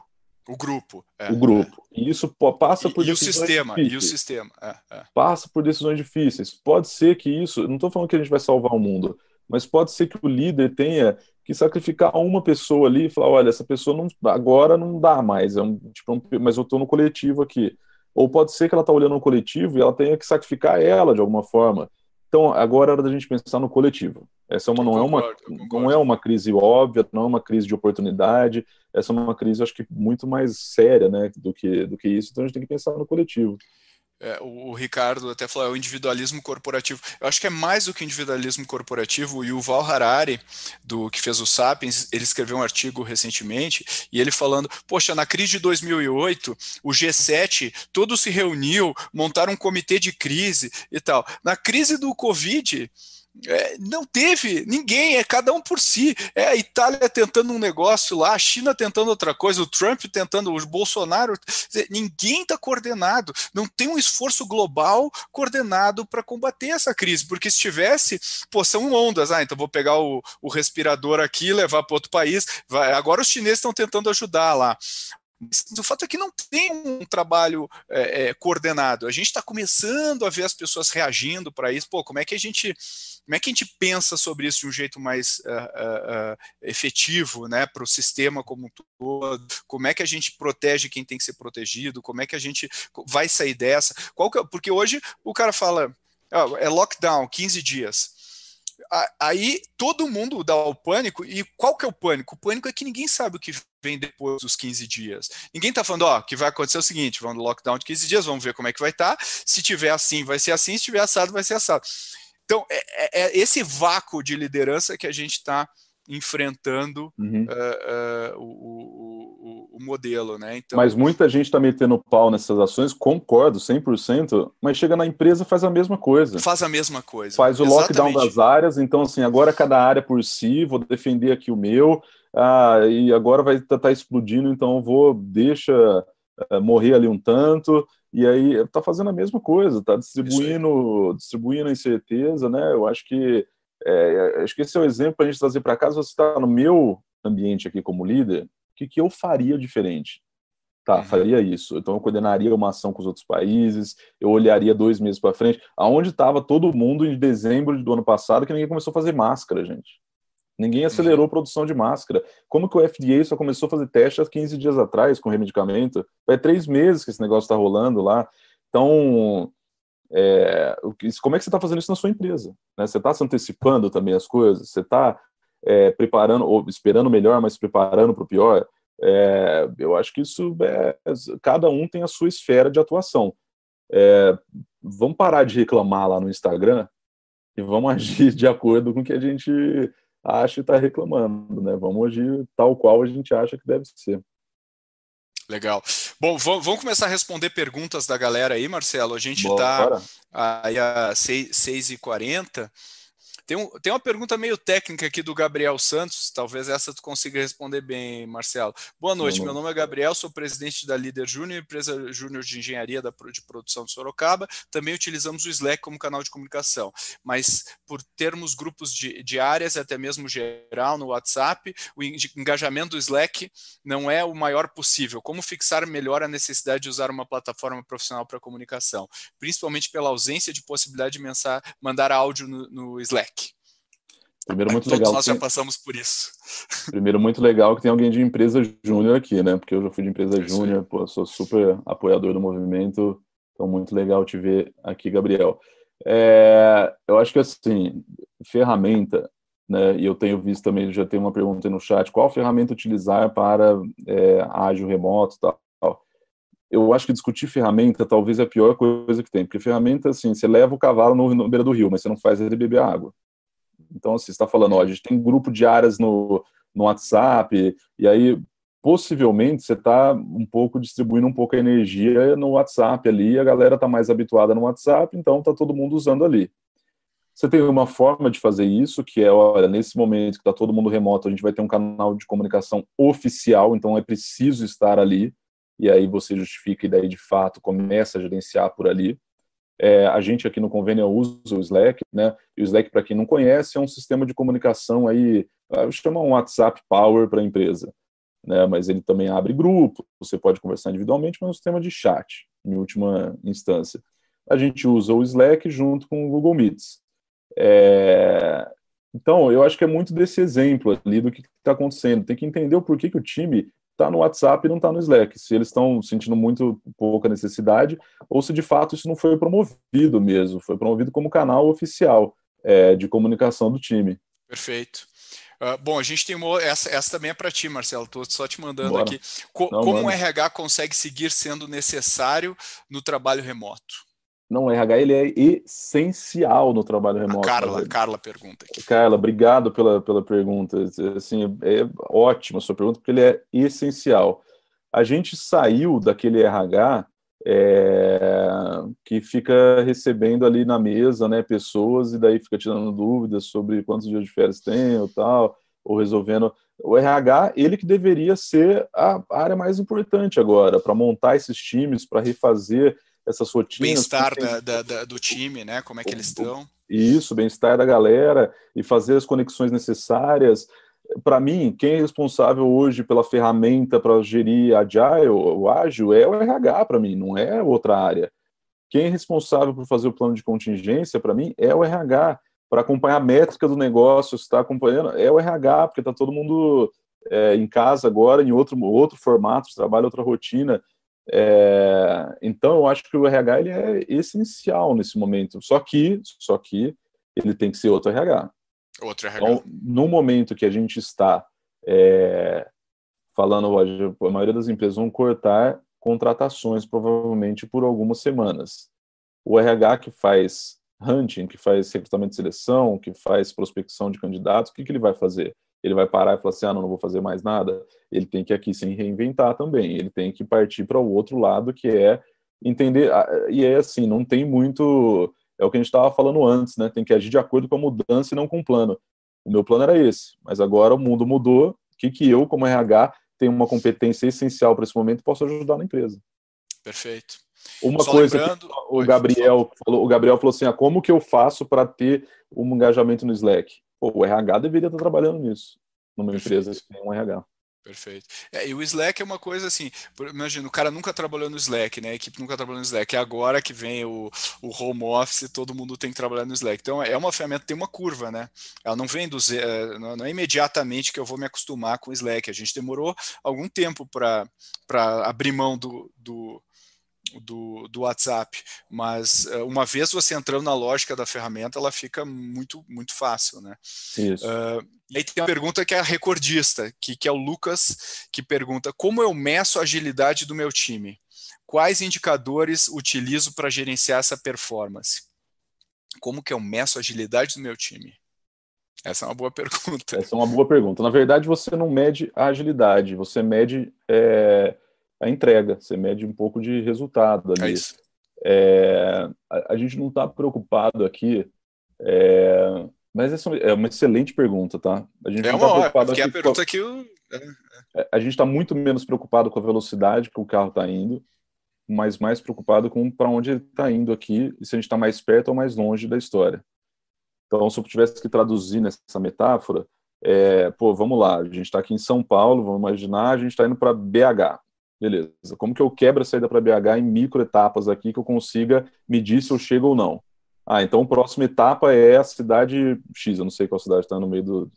O grupo. É. O grupo. E isso passa por e, decisões e o sistema, difíceis. E o sistema. É, é. Passa por decisões difíceis. Pode ser que isso. Não estou falando que a gente vai salvar o mundo, mas pode ser que o líder tenha que sacrificar uma pessoa ali e falar: olha, essa pessoa não, agora não dá mais, é um, tipo, é um, mas eu estou no coletivo aqui. Ou pode ser que ela está olhando no coletivo e ela tenha que sacrificar ela de alguma forma. Então, agora é hora da gente pensar no coletivo. Essa é uma, não, é uma, não é uma crise óbvia, não é uma crise de oportunidade, essa é uma crise, acho que, muito mais séria né, do, que, do que isso, então a gente tem que pensar no coletivo. É, o, o, Ricardo até falou, é o individualismo corporativo. Eu acho que é mais do que individualismo corporativo, e o Val Harari, do que fez o Sapiens, ele escreveu um artigo recentemente, e ele falando, poxa, na crise de 2008, o G7, todo se reuniu, montaram um comitê de crise e tal. Na crise do Covid, é, não teve ninguém, é cada um por si. É a Itália tentando um negócio lá, a China tentando outra coisa, o Trump tentando, o Bolsonaro. ninguém está coordenado, não tem um esforço global coordenado para combater essa crise, porque se tivesse, pô, são ondas. Ah, então vou pegar o, o respirador aqui, levar para outro país. Vai, agora os chineses estão tentando ajudar lá. O fato é que não tem um trabalho é, é coordenado. A gente está começando a ver as pessoas reagindo para isso. Pô, como é que a gente como é que a gente pensa sobre isso de um jeito mais uh, uh, efetivo né, para o sistema como um todo? Como é que a gente protege quem tem que ser protegido? Como é que a gente vai sair dessa? É? porque hoje o cara fala, oh, é lockdown, 15 dias aí todo mundo dá o pânico, e qual que é o pânico? O pânico é que ninguém sabe o que vem depois dos 15 dias. Ninguém tá falando, ó, que vai acontecer é o seguinte, vamos no lockdown de 15 dias, vamos ver como é que vai estar, tá. se tiver assim vai ser assim, se tiver assado vai ser assado. Então, é, é, é esse vácuo de liderança que a gente está enfrentando uhum. uh, uh, o, o, o, modelo, né? Então... Mas muita gente está metendo pau nessas ações, concordo 100%, mas chega na empresa faz a mesma coisa. Faz a mesma coisa. Faz o Exatamente. lockdown das áreas, então assim, agora cada área por si, vou defender aqui o meu, ah, e agora vai estar tá, tá explodindo, então vou, deixa eh, morrer ali um tanto, e aí está fazendo a mesma coisa, está distribuindo, distribuindo incerteza, né? Eu acho que é, acho que esse é o um exemplo para a gente trazer para casa. Você está no meu ambiente aqui como líder, o que, que eu faria diferente? Tá, uhum. faria isso. Então eu coordenaria uma ação com os outros países, eu olharia dois meses para frente. Aonde estava todo mundo em dezembro do ano passado que ninguém começou a fazer máscara, gente? Ninguém uhum. acelerou a produção de máscara. Como que o FDA só começou a fazer teste há 15 dias atrás com remedicamento? É três meses que esse negócio está rolando lá. Então, é, como é que você está fazendo isso na sua empresa? Né? Você está se antecipando também as coisas? Você está é, preparando, ou esperando o melhor, mas preparando para o pior? É, eu acho que isso é, cada um tem a sua esfera de atuação. É, vamos parar de reclamar lá no Instagram e vamos agir de acordo com o que a gente acha e está reclamando, né? Vamos agir tal qual a gente acha que deve ser. Legal. Bom, vamos começar a responder perguntas da galera aí, Marcelo. A gente está aí a 6h40. Tem, um, tem uma pergunta meio técnica aqui do Gabriel Santos, talvez essa tu consiga responder bem, Marcelo. Boa noite, meu nome é Gabriel, sou presidente da Líder Júnior, empresa júnior de engenharia da, de produção de Sorocaba. Também utilizamos o Slack como canal de comunicação, mas por termos grupos de, de áreas, até mesmo geral, no WhatsApp, o engajamento do Slack não é o maior possível. Como fixar melhor a necessidade de usar uma plataforma profissional para comunicação, principalmente pela ausência de possibilidade de mensar, mandar áudio no, no Slack? Primeiro muito Todos legal. Nós já passamos por isso. Primeiro muito legal que tem alguém de empresa júnior aqui, né? Porque eu já fui de empresa é júnior, pô, sou super apoiador do movimento. Então muito legal te ver aqui, Gabriel. É, eu acho que assim, ferramenta, né? E eu tenho visto também, já tem uma pergunta no chat, qual ferramenta utilizar para é, ágil remoto, tal eu acho que discutir ferramenta talvez é a pior coisa que tem, porque ferramenta, assim, você leva o cavalo no, no beira do rio, mas você não faz ele beber água. Então, se assim, está falando, ó, a gente tem grupo de áreas no, no WhatsApp, e aí possivelmente você está um pouco distribuindo um pouco a energia no WhatsApp ali, a galera está mais habituada no WhatsApp, então está todo mundo usando ali. Você tem uma forma de fazer isso, que é, olha, nesse momento que está todo mundo remoto, a gente vai ter um canal de comunicação oficial, então é preciso estar ali, e aí você justifica e daí de fato começa a gerenciar por ali. É, a gente aqui no convênio usa o Slack, né? E o Slack, para quem não conhece, é um sistema de comunicação aí, ah, chama um WhatsApp Power para a empresa, né? Mas ele também abre grupo, você pode conversar individualmente, mas é um sistema de chat, em última instância. A gente usa o Slack junto com o Google Meets. É... Então, eu acho que é muito desse exemplo ali do que está acontecendo. Tem que entender o porquê que o time está no WhatsApp e não está no Slack, se eles estão sentindo muito pouca necessidade, ou se de fato isso não foi promovido mesmo, foi promovido como canal oficial é, de comunicação do time. Perfeito. Uh, bom, a gente tem uma, essa, essa também é para ti, Marcelo. Estou só te mandando Bora. aqui. Co não, como o RH consegue seguir sendo necessário no trabalho remoto? não RH, ele é essencial no trabalho remoto. A Carla, né? Carla pergunta. Aqui. Carla, obrigado pela, pela pergunta. Assim, é ótima a sua pergunta, porque ele é essencial. A gente saiu daquele RH é, que fica recebendo ali na mesa né, pessoas e daí fica tirando dúvidas sobre quantos dias de férias tem ou tal, ou resolvendo. O RH, ele que deveria ser a área mais importante agora, para montar esses times, para refazer essa rotinas. Assim, bem-estar do time, né? Como é que o, eles estão. Isso, bem-estar da galera e fazer as conexões necessárias. Para mim, quem é responsável hoje pela ferramenta para gerir agile, o ágil, é o RH, para mim, não é outra área. Quem é responsável por fazer o plano de contingência, para mim, é o RH. Para acompanhar a métrica do negócio, está acompanhando, é o RH, porque está todo mundo é, em casa agora, em outro, outro formato de trabalho, outra rotina. É, então eu acho que o RH ele é essencial nesse momento. Só que, só que ele tem que ser outro RH. Outro RH. Então, no momento que a gente está é, falando, a maioria das empresas vão cortar contratações provavelmente por algumas semanas. O RH que faz hunting, que faz recrutamento de seleção, que faz prospecção de candidatos, o que, que ele vai fazer? ele vai parar e falar assim: ah, não, não vou fazer mais nada. Ele tem que aqui se reinventar também, ele tem que partir para o outro lado, que é entender. Ah, e é assim, não tem muito. É o que a gente estava falando antes, né? Tem que agir de acordo com a mudança e não com o plano. O meu plano era esse, mas agora o mundo mudou. O que, que eu, como RH, tenho uma competência essencial para esse momento e posso ajudar na empresa? Perfeito. Uma Só coisa lembrando... o Gabriel falou, o Gabriel falou assim: ah, como que eu faço para ter um engajamento no Slack? pô, o RH deveria estar trabalhando nisso, numa empresa que tem um RH. Perfeito. É, e o Slack é uma coisa assim, imagina, o cara nunca trabalhou no Slack, né? A equipe nunca trabalhou no Slack. É agora que vem o, o home office, todo mundo tem que trabalhar no Slack. Então é uma ferramenta, tem uma curva, né? Ela não vem do é, não é imediatamente que eu vou me acostumar com o Slack. A gente demorou algum tempo para abrir mão do, do, do, do WhatsApp, mas eh, uma vez você entrando na lógica da ferramenta, ela fica muito, muito fácil, né? Isso. Uh, e aí tem uma pergunta que é a recordista, que, que é o Lucas, que pergunta como eu meço a agilidade do meu time? Quais indicadores utilizo para gerenciar essa performance? Como que eu meço a agilidade do meu time? Essa é uma boa pergunta. Essa é uma boa pergunta. Na verdade, você não mede a agilidade, você mede é, a entrega, você mede um pouco de resultado ali. É isso. É, a, a, gente não está preocupado aqui, é, mas essa é, é uma excelente pergunta, tá? A gente é tá uma está preocupado aqui. A pergunta é que é, A gente está muito menos preocupado com a velocidade que o carro está indo, mas mais preocupado com para onde ele está indo aqui e se a gente está mais perto ou mais longe da história. Então, se eu tivesse que traduzir nessa metáfora, é, pô, vamos lá, a gente está aqui em São Paulo, vamos imaginar, a gente está indo para BH. Beleza. Como que eu quebro a saída para BH em microetapas aqui que eu consiga medir se eu chego ou não? Ah, então a próxima etapa é a cidade X. Eu não sei qual cidade está no meio do,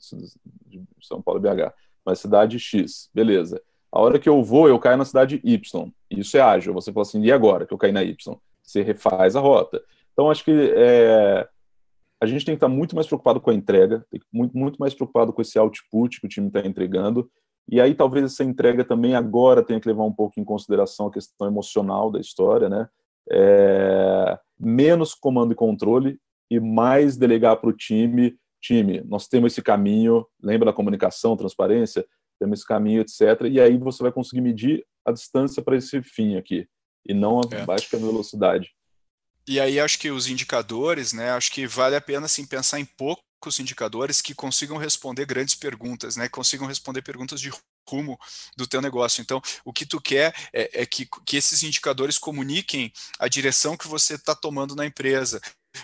de São Paulo e BH, mas cidade X. Beleza. A hora que eu vou, eu caio na cidade Y. Isso é ágil. Você fala assim, e agora que eu caí na Y? Você refaz a rota. Então, acho que é, a gente tem que estar muito mais preocupado com a entrega, muito, muito mais preocupado com esse output que o time está entregando e aí talvez essa entrega também agora tenha que levar um pouco em consideração a questão emocional da história, né? É, menos comando e controle e mais delegar para o time, time, nós temos esse caminho, lembra da comunicação, transparência, temos esse caminho, etc. E aí você vai conseguir medir a distância para esse fim aqui e não a é. baixa velocidade. E aí acho que os indicadores, né? Acho que vale a pena assim pensar em pouco poucos indicadores que consigam responder grandes perguntas, né? Consigam responder perguntas de rumo do teu negócio. Então, o que tu quer é, é que, que esses indicadores comuniquem a direção que você está tomando na empresa,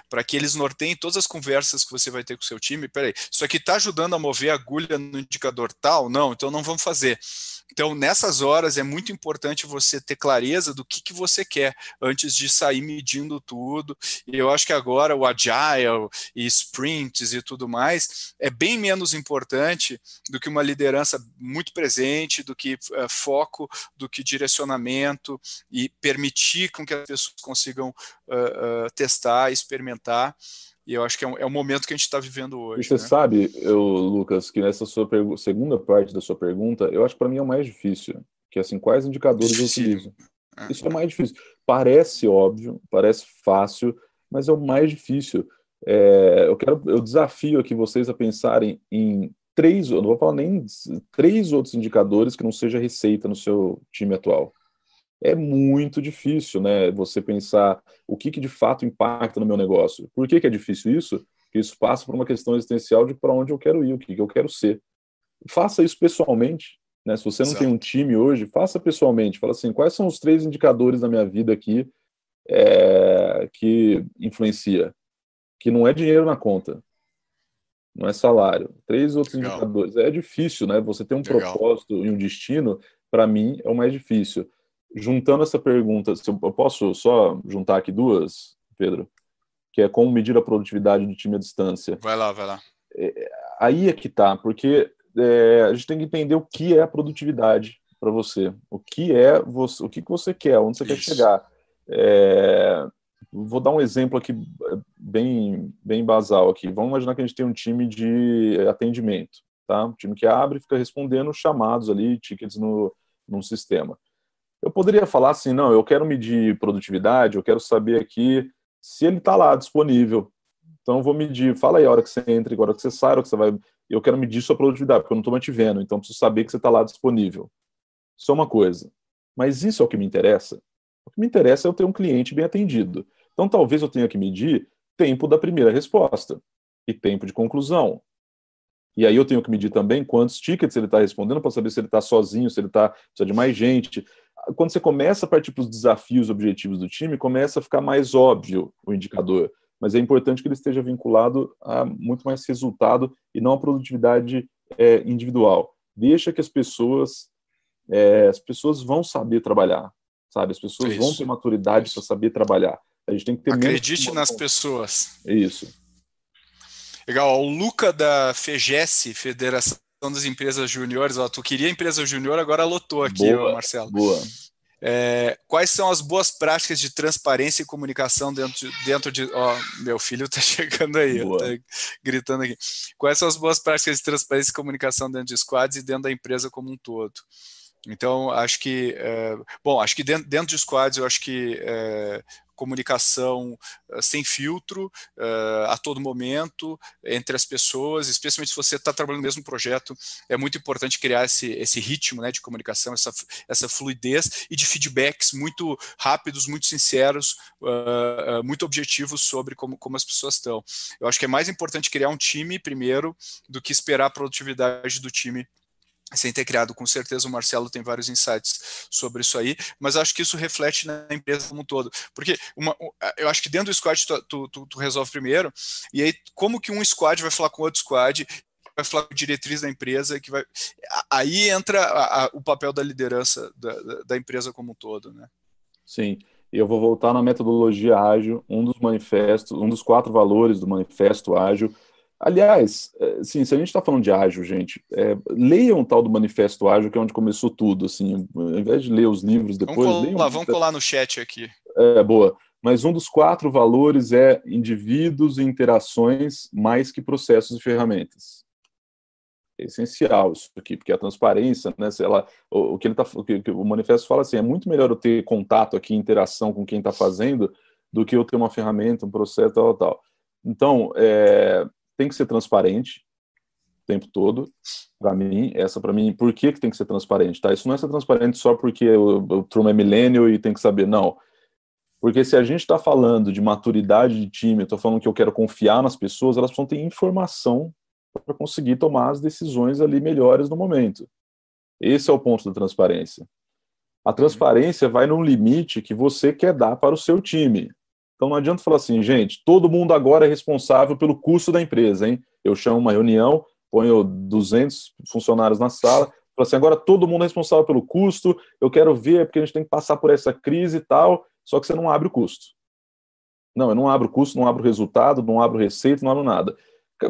para que eles norteiem todas as conversas que você vai ter com o seu time. Peraí, isso aqui está ajudando a mover a agulha no indicador tal? Não, então não vamos fazer. Então, nessas horas é muito importante você ter clareza do que, que você quer antes de sair medindo tudo. E eu acho que agora o agile e sprints e tudo mais é bem menos importante do que uma liderança muito presente, do que eh, foco, do que direcionamento e permitir com que as pessoas consigam uh, uh, testar, experimentar. E eu acho que é, um, é o momento que a gente está vivendo hoje. E você né? sabe, eu, Lucas, que nessa sua segunda parte da sua pergunta, eu acho que para mim é o mais difícil, que é, assim, quais indicadores eu utilizo? É. Isso é o mais difícil. Parece óbvio, parece fácil, mas é o mais difícil. É, eu quero, eu desafio aqui vocês a pensarem em três, eu não vou falar nem três outros indicadores que não seja receita no seu time atual é muito difícil, né? Você pensar o que, que de fato impacta no meu negócio. Por que, que é difícil isso? Porque isso passa por uma questão existencial de para onde eu quero ir, o que, que eu quero ser. Faça isso pessoalmente, né? Se você não certo. tem um time hoje, faça pessoalmente. Fala assim, quais são os três indicadores da minha vida aqui é, que influencia? Que não é dinheiro na conta, não é salário. Três outros Legal. indicadores. É difícil, né? Você ter um Legal. propósito e um destino, para mim, é o mais difícil juntando essa pergunta, se eu posso só juntar aqui duas, Pedro, que é como medir a produtividade do time à distância. Vai lá, vai lá. É, aí é que tá, porque é, a gente tem que entender o que é a produtividade para você, o que é você, o que, que você quer, onde você Isso. quer chegar. É, vou dar um exemplo aqui é, bem bem basal aqui. Vamos imaginar que a gente tem um time de atendimento, tá? Um time que abre, e fica respondendo chamados ali, tickets no no sistema. Eu poderia falar assim, não, eu quero medir produtividade, eu quero saber aqui se ele está lá disponível. Então vou medir, fala aí a hora que você entra, a hora que você sai, a hora que você vai. Eu quero medir sua produtividade, porque eu não estou mantivendo, então preciso saber que você está lá disponível. Isso é uma coisa. Mas isso é o que me interessa. O que me interessa é eu ter um cliente bem atendido. Então talvez eu tenha que medir tempo da primeira resposta e tempo de conclusão. E aí eu tenho que medir também quantos tickets ele está respondendo para saber se ele está sozinho, se ele está precisa de mais gente quando você começa a partir para os desafios objetivos do time, começa a ficar mais óbvio o indicador. Mas é importante que ele esteja vinculado a muito mais resultado e não a produtividade é, individual. Deixa que as pessoas é, as pessoas vão saber trabalhar, sabe? As pessoas Isso. vão ter maturidade para saber trabalhar. A gente tem que ter Acredite nas pessoas. Isso. Legal. O Luca da FEGES, Federação questão das empresas júniores, tu queria empresa júnior, agora lotou aqui, boa, Marcelo. Boa. É, quais são as boas práticas de transparência e comunicação dentro de. Dentro de ó, meu filho está chegando aí, tá gritando aqui. Quais são as boas práticas de transparência e comunicação dentro de squads e dentro da empresa como um todo? Então, acho que. É, bom, acho que dentro, dentro de squads, eu acho que é, comunicação eh, sem filtro eh, a todo momento entre as pessoas, especialmente se você está trabalhando no mesmo projeto, é muito importante criar esse, esse ritmo né, de comunicação, essa, essa fluidez e de feedbacks muito rápidos, muito sinceros, eh, muito objetivos sobre como, como as pessoas estão. Eu acho que é mais importante criar um time primeiro do que esperar a produtividade do time sem ter criado, com certeza o Marcelo tem vários insights sobre isso aí, mas acho que isso reflete na empresa como um todo, porque uma, eu acho que dentro do squad tu, tu, tu, resolve primeiro, e aí como que um squad vai falar com outro squad, vai falar com a diretriz da empresa, que vai aí entra a, a, o papel da liderança da, da empresa como um todo, né? Sim, eu vou voltar na metodologia ágil, um dos manifestos, um dos quatro valores do manifesto ágil Aliás, é, sim. se a gente está falando de ágil, gente, é, leiam o tal do Manifesto Ágil, que é onde começou tudo. Assim, ao invés de ler os livros depois. Vamos, leiam, lá, vamos colar no chat aqui. É, boa. Mas um dos quatro valores é indivíduos e interações mais que processos e ferramentas. É essencial isso aqui, porque a transparência, né, sei lá, o, o que ele tá, o, que, o manifesto fala assim, é muito melhor eu ter contato aqui, interação com quem está fazendo, do que eu ter uma ferramenta, um processo, tal, tal. Então, é, tem que ser transparente o tempo todo. Para mim, essa para mim, por que, que tem que ser transparente? Tá? Isso não é ser transparente só porque o, o Truman é milênio e tem que saber, não. Porque se a gente está falando de maturidade de time, estou falando que eu quero confiar nas pessoas, elas precisam ter informação para conseguir tomar as decisões ali melhores no momento. Esse é o ponto da transparência. A transparência vai num limite que você quer dar para o seu time. Então não adianta falar assim, gente, todo mundo agora é responsável pelo custo da empresa, hein? Eu chamo uma reunião, ponho 200 funcionários na sala, falo assim, agora todo mundo é responsável pelo custo, eu quero ver porque a gente tem que passar por essa crise e tal, só que você não abre o custo. Não, eu não abro o custo, não abro o resultado, não abro receita, não abro nada.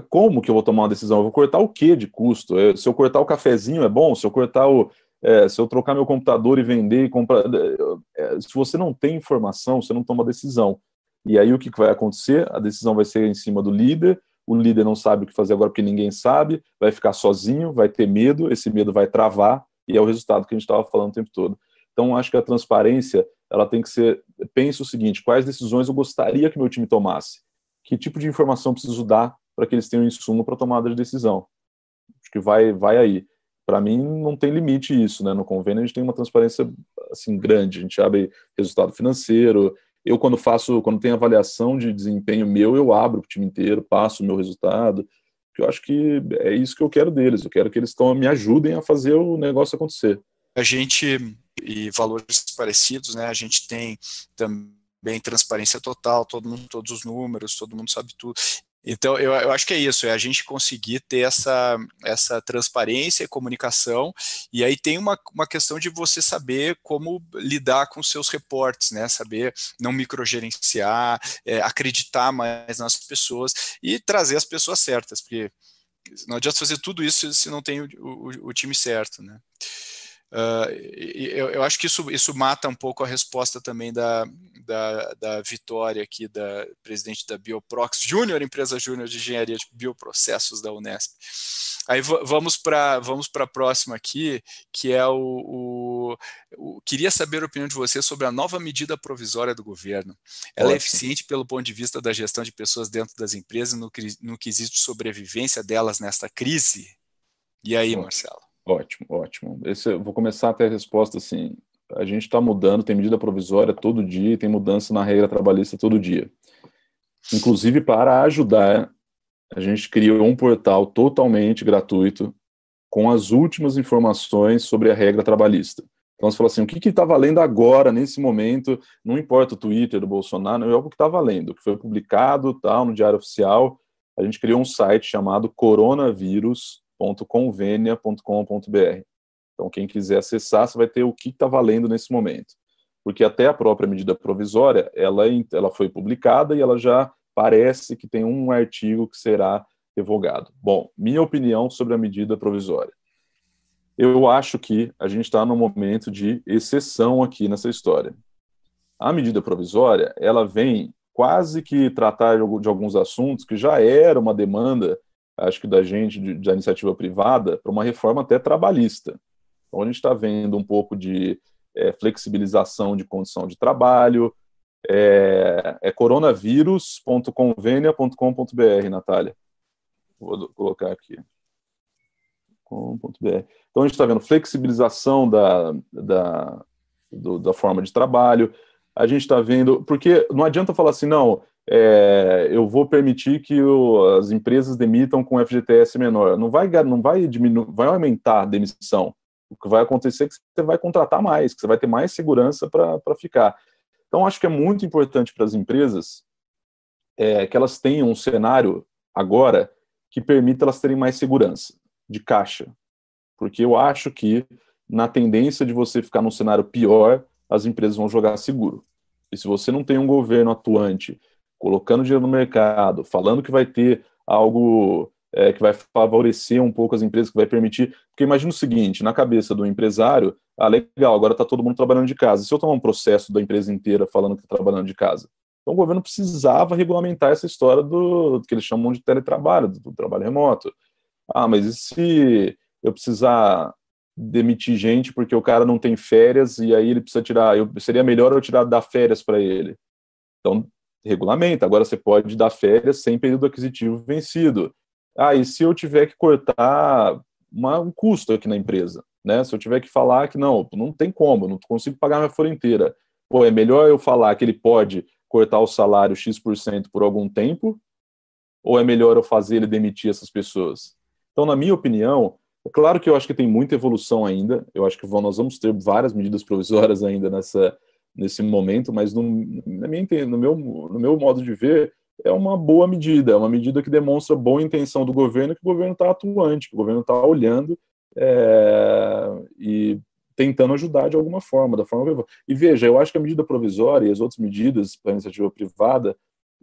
Como que eu vou tomar uma decisão? Eu vou cortar o quê de custo? Se eu cortar o cafezinho é bom? Se eu cortar o, é, se eu trocar meu computador e vender e comprar. É, se você não tem informação, você não toma decisão. E aí o que vai acontecer? A decisão vai ser em cima do líder, o líder não sabe o que fazer agora porque ninguém sabe, vai ficar sozinho, vai ter medo, esse medo vai travar, e é o resultado que a gente estava falando o tempo todo. Então, acho que a transparência, ela tem que ser, pensa o seguinte, quais decisões eu gostaria que meu time tomasse? Que tipo de informação preciso dar para que eles tenham insumo para tomada de decisão? Acho que vai, vai aí. Para mim, não tem limite isso, né? No convênio, a gente tem uma transparência, assim, grande. A gente abre resultado financeiro, eu quando faço, quando tem avaliação de desempenho meu, eu abro o time inteiro, passo o meu resultado, porque eu acho que é isso que eu quero deles, eu quero que eles tão, me ajudem a fazer o negócio acontecer. A gente, e valores parecidos, né, a gente tem também transparência total, todo mundo, todos os números, todo mundo sabe tudo, então, eu, eu acho que é isso, é a gente conseguir ter essa, essa transparência e comunicação, e aí tem uma, uma questão de você saber como lidar com seus reportes, né? Saber não microgerenciar, é, acreditar mais nas pessoas e trazer as pessoas certas, porque não adianta fazer tudo isso se não tem o, o, o time certo, né? Ah, eu, eu, acho que isso, isso mata um pouco a resposta também da, da, da Vitória aqui, da presidente da Bioprox Júnior, empresa júnior de engenharia de bioprocessos da Unesp. Aí vamos para vamos a próxima aqui, que é o, o, o, Queria saber a opinião de você sobre a nova medida provisória do governo. Ela é Ótimo. é eficiente pelo ponto de vista da gestão de pessoas dentro das empresas no, no quesito sobrevivência delas nesta crise? E aí, Marcelo? Ótimo, ótimo. Esse, eu vou começar até a resposta assim. A gente está mudando, tem medida provisória todo dia, tem mudança na regra trabalhista todo dia. Inclusive, para ajudar, a gente criou um portal totalmente gratuito com as últimas informações sobre a regra trabalhista. Então você falou assim, o que está valendo agora, nesse momento, não importa o Twitter do Bolsonaro, é algo que está valendo, que foi publicado tal, no Diário Oficial. A gente criou um site chamado Coronavírus www.convenia.com.br. Então, quem quiser acessar, você vai ter o que está valendo nesse momento. Porque até a própria medida provisória, ela, é ela foi publicada e ela já parece que tem um artigo que será revogado. Bom, minha opinião sobre a medida provisória. Eu acho que a gente está num momento de exceção aqui nessa história. A medida provisória, ela vem quase que tratar de alguns assuntos que já era uma demanda acho que da gente, de, da iniciativa privada, para uma reforma até trabalhista. Então, a gente está vendo um pouco de é, flexibilização de condição de trabalho, é, é coronavírus.convênia.com.br, Natália. Vou colocar aqui. Então, a gente está vendo flexibilização da, da, do, da forma de trabalho, a gente está vendo, porque não adianta falar assim, não, é, eu vou permitir que o, as empresas demitam com FGTS menor. Não vai, não vai diminuir, vai aumentar a demissão. O que vai acontecer é que você vai contratar mais, que você vai ter mais segurança para ficar. Então, acho que é muito importante para as empresas é, que elas tenham um cenário agora que permita elas terem mais segurança de caixa. Porque eu acho que, na tendência de você ficar num cenário pior, as empresas vão jogar seguro. E se você não tem um governo atuante colocando dinheiro no mercado, falando que vai ter algo é, que vai favorecer um pouco as empresas, que vai permitir. Porque imagina o seguinte: na cabeça do empresário, ah, legal, agora está todo mundo trabalhando de casa. E se eu tomar um processo da empresa inteira falando que está trabalhando de casa? Então o governo precisava regulamentar essa história do, do que eles chamam de teletrabalho, do, do trabalho remoto. Ah, mas e se eu precisar demitir gente porque o cara não tem férias e aí ele precisa tirar, eu, seria melhor eu tirar dar férias para ele. Então regulamenta. Agora você pode dar férias sem período aquisitivo vencido. Ah, e se eu tiver que cortar uma, um custo aqui na empresa, né? Se eu tiver que falar que não, não tem como, não consigo pagar minha folha inteira. Pô, é melhor eu falar que ele pode cortar o salário X% por cento por algum tempo, ou é melhor eu fazer ele demitir essas pessoas? Então, na minha opinião, é claro que eu acho que tem muita evolução ainda, eu acho que nós vamos ter várias medidas provisórias ainda nessa, nesse momento, mas no, na minha, no, meu, no meu modo de ver, é uma boa medida, é uma medida que demonstra boa intenção do governo, que o governo está atuante, que o governo está olhando é, e tentando ajudar de alguma forma, da forma que... E veja, eu acho que a medida provisória e as outras medidas para iniciativa privada,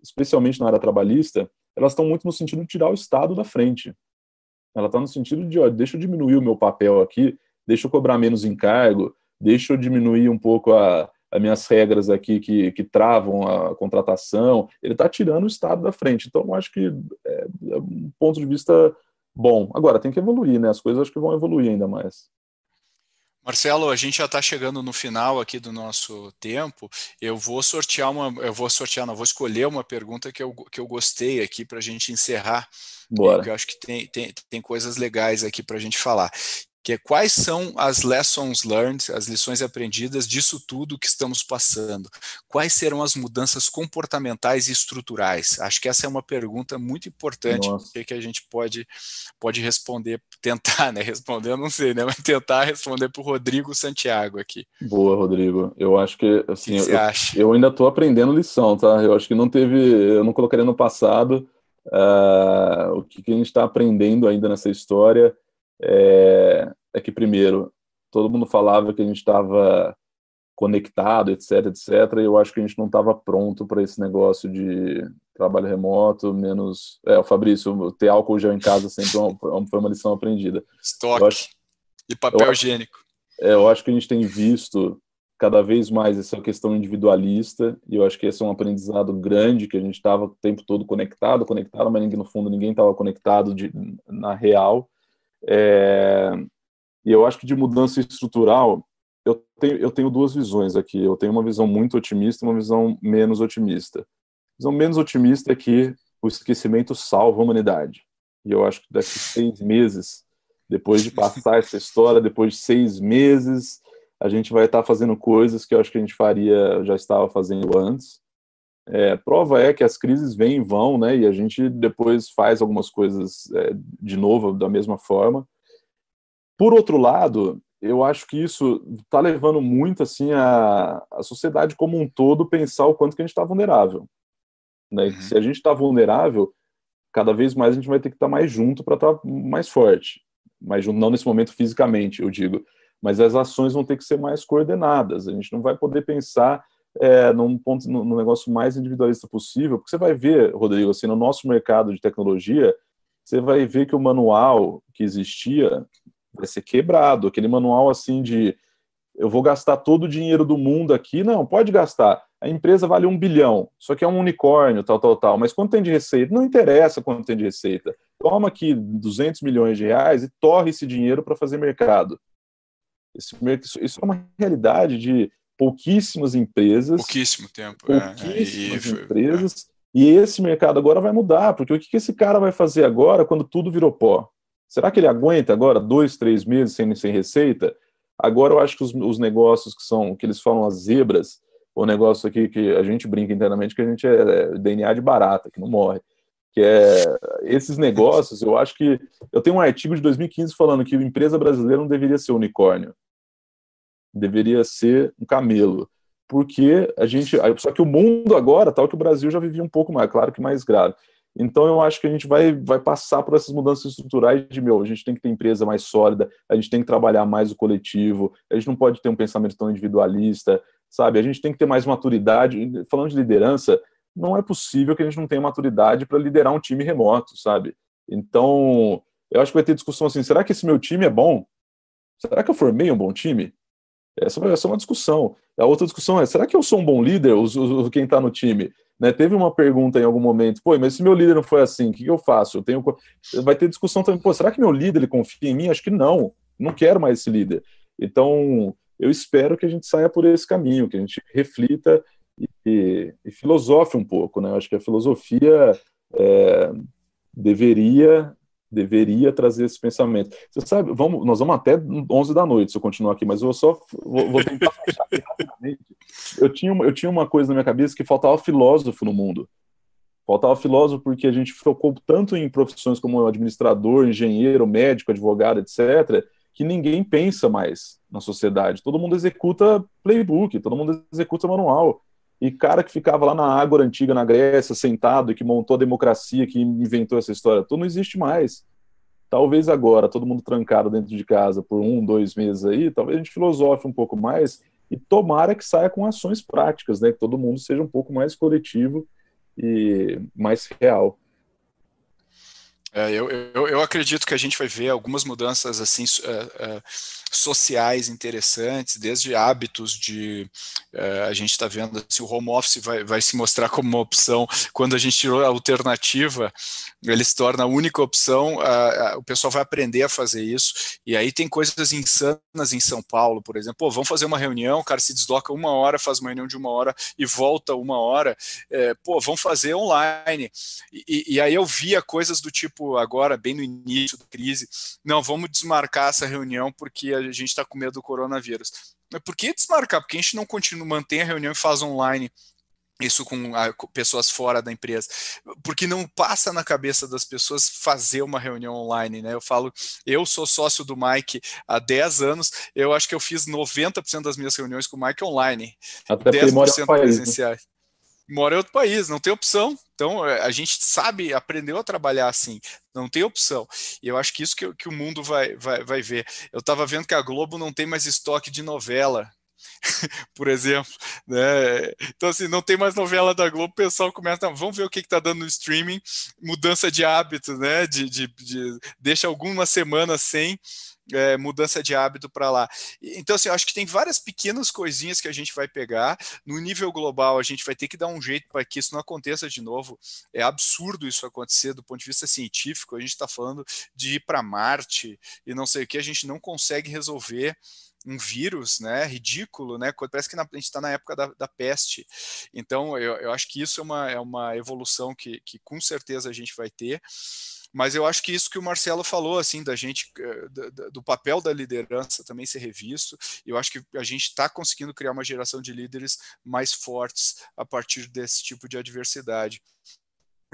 especialmente na área trabalhista, elas estão muito no sentido de tirar o Estado da frente. Ela está no sentido de, ó, deixa eu diminuir o meu papel aqui, deixa eu cobrar menos encargo, deixa eu diminuir um pouco a, as minhas regras aqui que, que travam a contratação, ele está tirando o Estado da frente. Então, eu acho que é, é um ponto de vista bom. Agora, tem que evoluir, né? As coisas acho que vão evoluir ainda mais. Marcelo, a gente já está chegando no final aqui do nosso tempo. Eu vou sortear uma, eu vou sortear, não, vou escolher uma pergunta que eu, que eu gostei aqui para a gente encerrar. Bora. É, eu acho que tem, tem, tem coisas legais aqui para a gente falar que é quais são as lessons learned, as lições aprendidas disso tudo que estamos passando. Quais serão as mudanças comportamentais e estruturais? Acho que essa é uma pergunta muito importante Nossa. que é a gente pode, pode responder, tentar, né? Responder, eu não sei, né? Mas tentar responder para o Rodrigo Santiago aqui. Boa, Rodrigo. Eu acho que assim, que eu, eu, ainda estou aprendendo lição, tá? Eu acho que não teve, eu não colocaria no passado uh, o que, que a gente está aprendendo ainda nessa história é, é que, primeiro, todo mundo falava que a gente estava conectado, etc, etc, e eu acho que a gente não estava pronto para esse negócio de trabalho remoto, menos... É, o Fabrício, ter álcool gel em casa sempre é é, foi uma lição aprendida. Estoque acho, e papel eu higiênico. é, eu acho que a gente tem visto cada vez mais essa questão individualista, e eu acho que esse é um aprendizado grande, que a gente estava o tempo todo conectado, conectado, mas ninguém no fundo ninguém estava conectado de, na real, é, e eu acho que de mudança estrutural, eu tenho, eu tenho duas visões aqui. Eu tenho uma visão muito otimista e uma visão menos otimista. A visão menos otimista é que o esquecimento salva a humanidade. E eu acho que daqui seis meses, depois de passar essa história, depois de seis meses, a gente vai estar fazendo coisas que eu acho que a gente faria, já estava fazendo antes. É, prova é que as crises vêm e vão, né? E a gente depois faz algumas coisas é, de novo da mesma forma. Por outro lado, eu acho que isso está levando muito assim a, a sociedade como um todo pensar o quanto que a gente está vulnerável. Né? Uhum. Se a gente está vulnerável, cada vez mais a gente vai ter que estar tá mais junto para estar tá mais forte. Mas não nesse momento fisicamente, eu digo. Mas as ações vão ter que ser mais coordenadas. A gente não vai poder pensar é, num ponto, no negócio mais individualista possível, porque você vai ver, Rodrigo, assim, no nosso mercado de tecnologia, você vai ver que o manual que existia vai ser quebrado, aquele manual assim de eu vou gastar todo o dinheiro do mundo aqui, não, pode gastar. A empresa vale um bilhão, só que é um unicórnio, tal, tal, tal. Mas quanto tem de receita? Não interessa quanto tem de receita. Toma aqui 200 milhões de reais e torre esse dinheiro para fazer mercado. Esse, isso é uma realidade de pouquíssimas empresas. Pouquíssimo tempo. É, pouquíssimas é, e, empresas. É. E esse mercado agora vai mudar, porque o que esse cara vai fazer agora quando tudo virou pó? Será que ele aguenta agora dois, três meses sem, sem receita? Agora eu acho que os, os negócios que são, que eles falam as zebras, o negócio aqui que a gente brinca internamente que a gente é, é DNA de barata, que não morre que é esses negócios, eu acho que eu tenho um artigo de 2015 falando que a empresa brasileira não deveria ser unicórnio deveria ser um camelo. Porque a gente. Só que o mundo agora, tal que o Brasil já vivia um pouco mais, claro que mais grave. Então eu acho que a gente vai, vai passar por essas mudanças estruturais de meu, a gente tem que ter empresa mais sólida, a gente tem que trabalhar mais o coletivo, a gente não pode ter um pensamento tão individualista, sabe? A gente tem que ter mais maturidade. Falando de liderança, não é possível que a gente não tenha maturidade para liderar um time remoto, sabe? Então, eu acho que vai ter discussão assim, será que esse meu time é bom? Será que eu formei um bom time? É, é essa é uma discussão. A outra discussão é: será que eu sou um bom líder, os, os, quem está no time? Né, teve uma pergunta em algum momento, pô, mas se meu líder não foi assim, o que, que eu faço? Eu tenho... Vai ter discussão também, pô, será que meu líder ele confia em mim? Acho que não, não quero mais esse líder. Então, eu espero que a gente saia por esse caminho, que a gente reflita e, e, e filosofe um pouco, né? acho que a filosofia é, deveria deveria trazer esse pensamento. Você sabe, vamos, nós vamos até 11 da noite se eu continuar aqui, mas eu só vou, vou tentar fechar aqui rapidamente. Eu tinha, uma, eu tinha uma coisa na minha cabeça que faltava filósofo no mundo. Faltava filósofo porque a gente focou tanto em profissões como administrador, engenheiro, médico, advogado, etc., que ninguém pensa mais na sociedade. Todo mundo executa playbook, todo mundo executa manual. E cara que ficava lá na Ágora Antiga, na Grécia, sentado, e que montou a democracia, que inventou essa história tudo não existe mais. Talvez agora, todo mundo trancado dentro de casa por um, dois meses aí, talvez a gente filosofe um pouco mais e tomara que saia com ações práticas, né? Que todo mundo seja um pouco mais coletivo e mais real. É, eu, eu, eu, acredito que a gente vai ver algumas mudanças assim uh, uh, sociais interessantes, desde hábitos de uh, a gente está vendo se assim, o home office vai, vai se mostrar como uma opção quando a gente tirou a alternativa, ele se torna a única opção. o pessoal vai aprender a fazer isso e aí tem coisas insanas em São Paulo, por exemplo. Pô, vamos fazer uma reunião, o cara se desloca uma hora, faz uma reunião de uma hora e volta uma hora. pô, vamos fazer online. E, e aí eu via coisas do tipo Tipo, agora, bem no início da crise, não, vamos desmarcar essa reunião porque a gente está com medo do coronavírus. Mas por que desmarcar? Porque a gente não continua, mantém a reunião e faz online isso com, a, ah, com, pessoas fora da empresa, porque não passa na cabeça das pessoas fazer uma reunião online, né? Eu falo, eu sou sócio do Mike há 10 anos, eu acho que eu fiz 90% das minhas reuniões com o Mike online, Até 10% né? presenciais. País, né? mora em outro país, não tem opção. Então, é, a gente sabe, aprendeu a trabalhar assim, não tem opção. E eu acho que isso que, que o mundo vai, vai, vai ver. Eu estava vendo que a Globo não tem mais estoque de novela por exemplo. Né? Então, assim, não tem mais novela da Globo, o pessoal começa, não, vamos ver o que está dando no streaming, mudança de hábito, né? De, de, de deixa algumas semanas sem. É, mudança de hábito para lá. Então, assim, eu acho que tem várias pequenas coisinhas que a gente vai pegar. No nível global, a gente vai ter que dar um jeito para que isso não aconteça de novo. É absurdo isso acontecer do ponto de vista científico. A gente está falando de ir para Marte e não sei o que, a gente não consegue resolver um vírus, né? Ridículo, né? Parece que na, a gente está na época da, da peste. Então, eu, eu, acho que isso é uma, é uma evolução que, que com certeza a gente vai ter mas eu acho que isso que o Marcelo falou assim da gente eh, do papel da liderança também ser revisto eu acho que a gente está conseguindo criar uma geração de líderes mais fortes a partir desse tipo de adversidade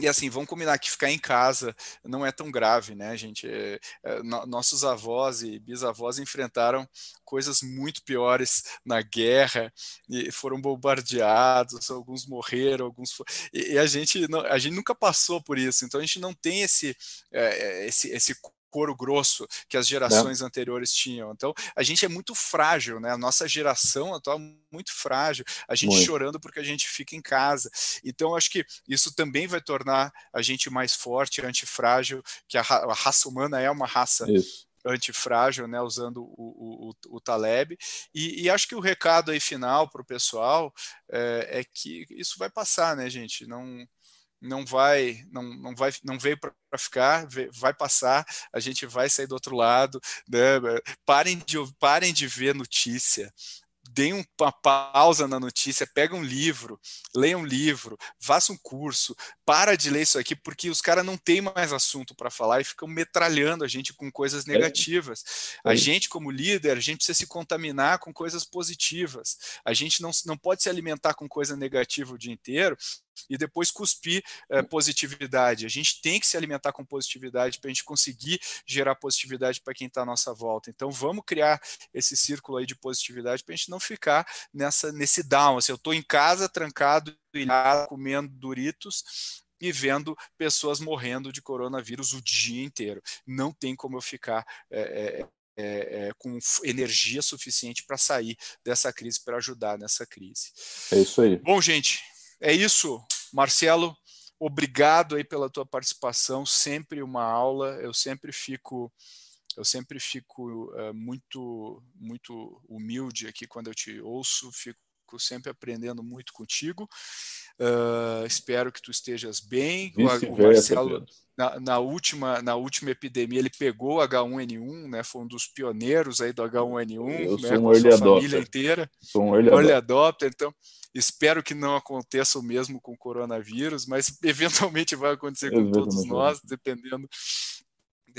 e assim, vamos combinar que ficar em casa não é tão grave, né, gente? É, é, nossos avós e bisavós enfrentaram coisas muito piores na guerra e foram bombardeados, alguns morreram, alguns e, e a gente não, a gente nunca passou por isso, então a gente não tem esse é, é esse, esse couro grosso que as né? gerações Não. anteriores tinham. Então, a gente é muito frágil, né? A nossa geração atual é muito frágil. A gente muito. chorando porque a gente fica em casa. Então, acho que isso também vai tornar a gente mais forte, antifrágil, que a, ra a raça humana é uma raça isso antifrágil, né, usando o, o, o Taleb. E, e, acho que o recado aí final para o pessoal é, é, que isso vai passar, né, gente? Não, não vai não, não vai não veio para ficar vai passar a gente vai sair do outro lado né? parem de parem de ver notícia deem uma pausa na notícia, pega um livro, leia um livro, faça um curso, para de ler isso aqui, porque os caras não têm mais assunto para falar e ficam metralhando a gente com coisas é. negativas. A é. gente, como líder, a gente precisa se contaminar com coisas positivas. A gente não, não pode se alimentar com coisa negativa o dia inteiro, e depois cuspir é, positividade. A gente tem que se alimentar com positividade para a gente conseguir gerar positividade para quem está à nossa volta. Então vamos criar esse círculo aí de positividade para a gente não ficar nessa, nesse down. Assim, eu estou em casa, trancado, e comendo Doritos e vendo pessoas morrendo de coronavírus o dia inteiro. Não tem como eu ficar é, é, é, com energia suficiente para sair dessa crise, para ajudar nessa crise. É isso aí. Bom, gente, é isso, Marcelo. Obrigado aí pela tua participação. Sempre uma aula. Eu sempre fico eu sempre fico uh, muito muito humilde aqui quando eu te ouço, fico Fico sempre aprendendo muito contigo. Uh, espero que tu estejas bem. O, o Marcelo, na, na, última, na última epidemia, ele pegou H1N1, né? Foi um dos pioneiros aí do H1N1, Eu né? Sou um com a sua adopter. família inteira. Sou um early, early adopter. Então, espero que não aconteça o mesmo com o coronavírus, mas eventualmente vai acontecer com todos nós, dependendo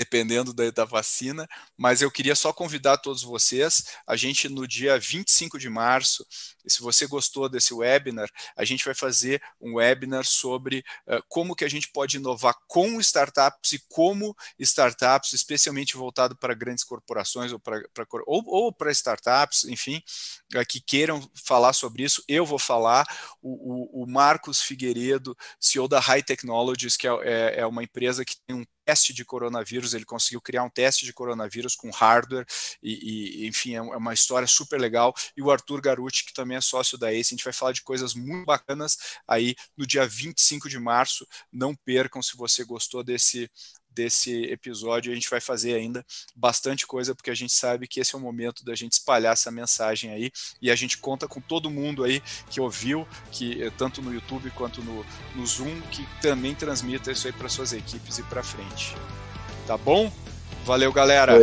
dependendo da, da, vacina, mas eu queria só convidar todos vocês, a gente no dia 25 de março, se você gostou desse webinar, a gente vai fazer um webinar sobre uh, como que a gente pode inovar com startups e como startups, especialmente voltado para grandes corporações ou para, ou, ou para startups, enfim, uh, que queiram falar sobre isso, eu vou falar, o, o, o Marcos Figueiredo, CEO da High Technologies, que é, é, é uma empresa que tem um teste de coronavírus, ele conseguiu criar um teste de coronavírus com hardware, e, e enfim, é, é uma história super legal. E o Arthur Garuti, que também é sócio da ACE, a gente vai falar de coisas muito bacanas aí no dia 25 de março. Não percam se você gostou desse desse episódio. A gente vai fazer ainda bastante coisa, porque a gente sabe que esse é o momento da gente espalhar essa mensagem aí e a gente conta com todo mundo aí que ouviu, que eh, tanto no YouTube quanto no, no Zoom, que também transmita isso aí para suas equipes e para frente. Tá bom? Valeu, galera!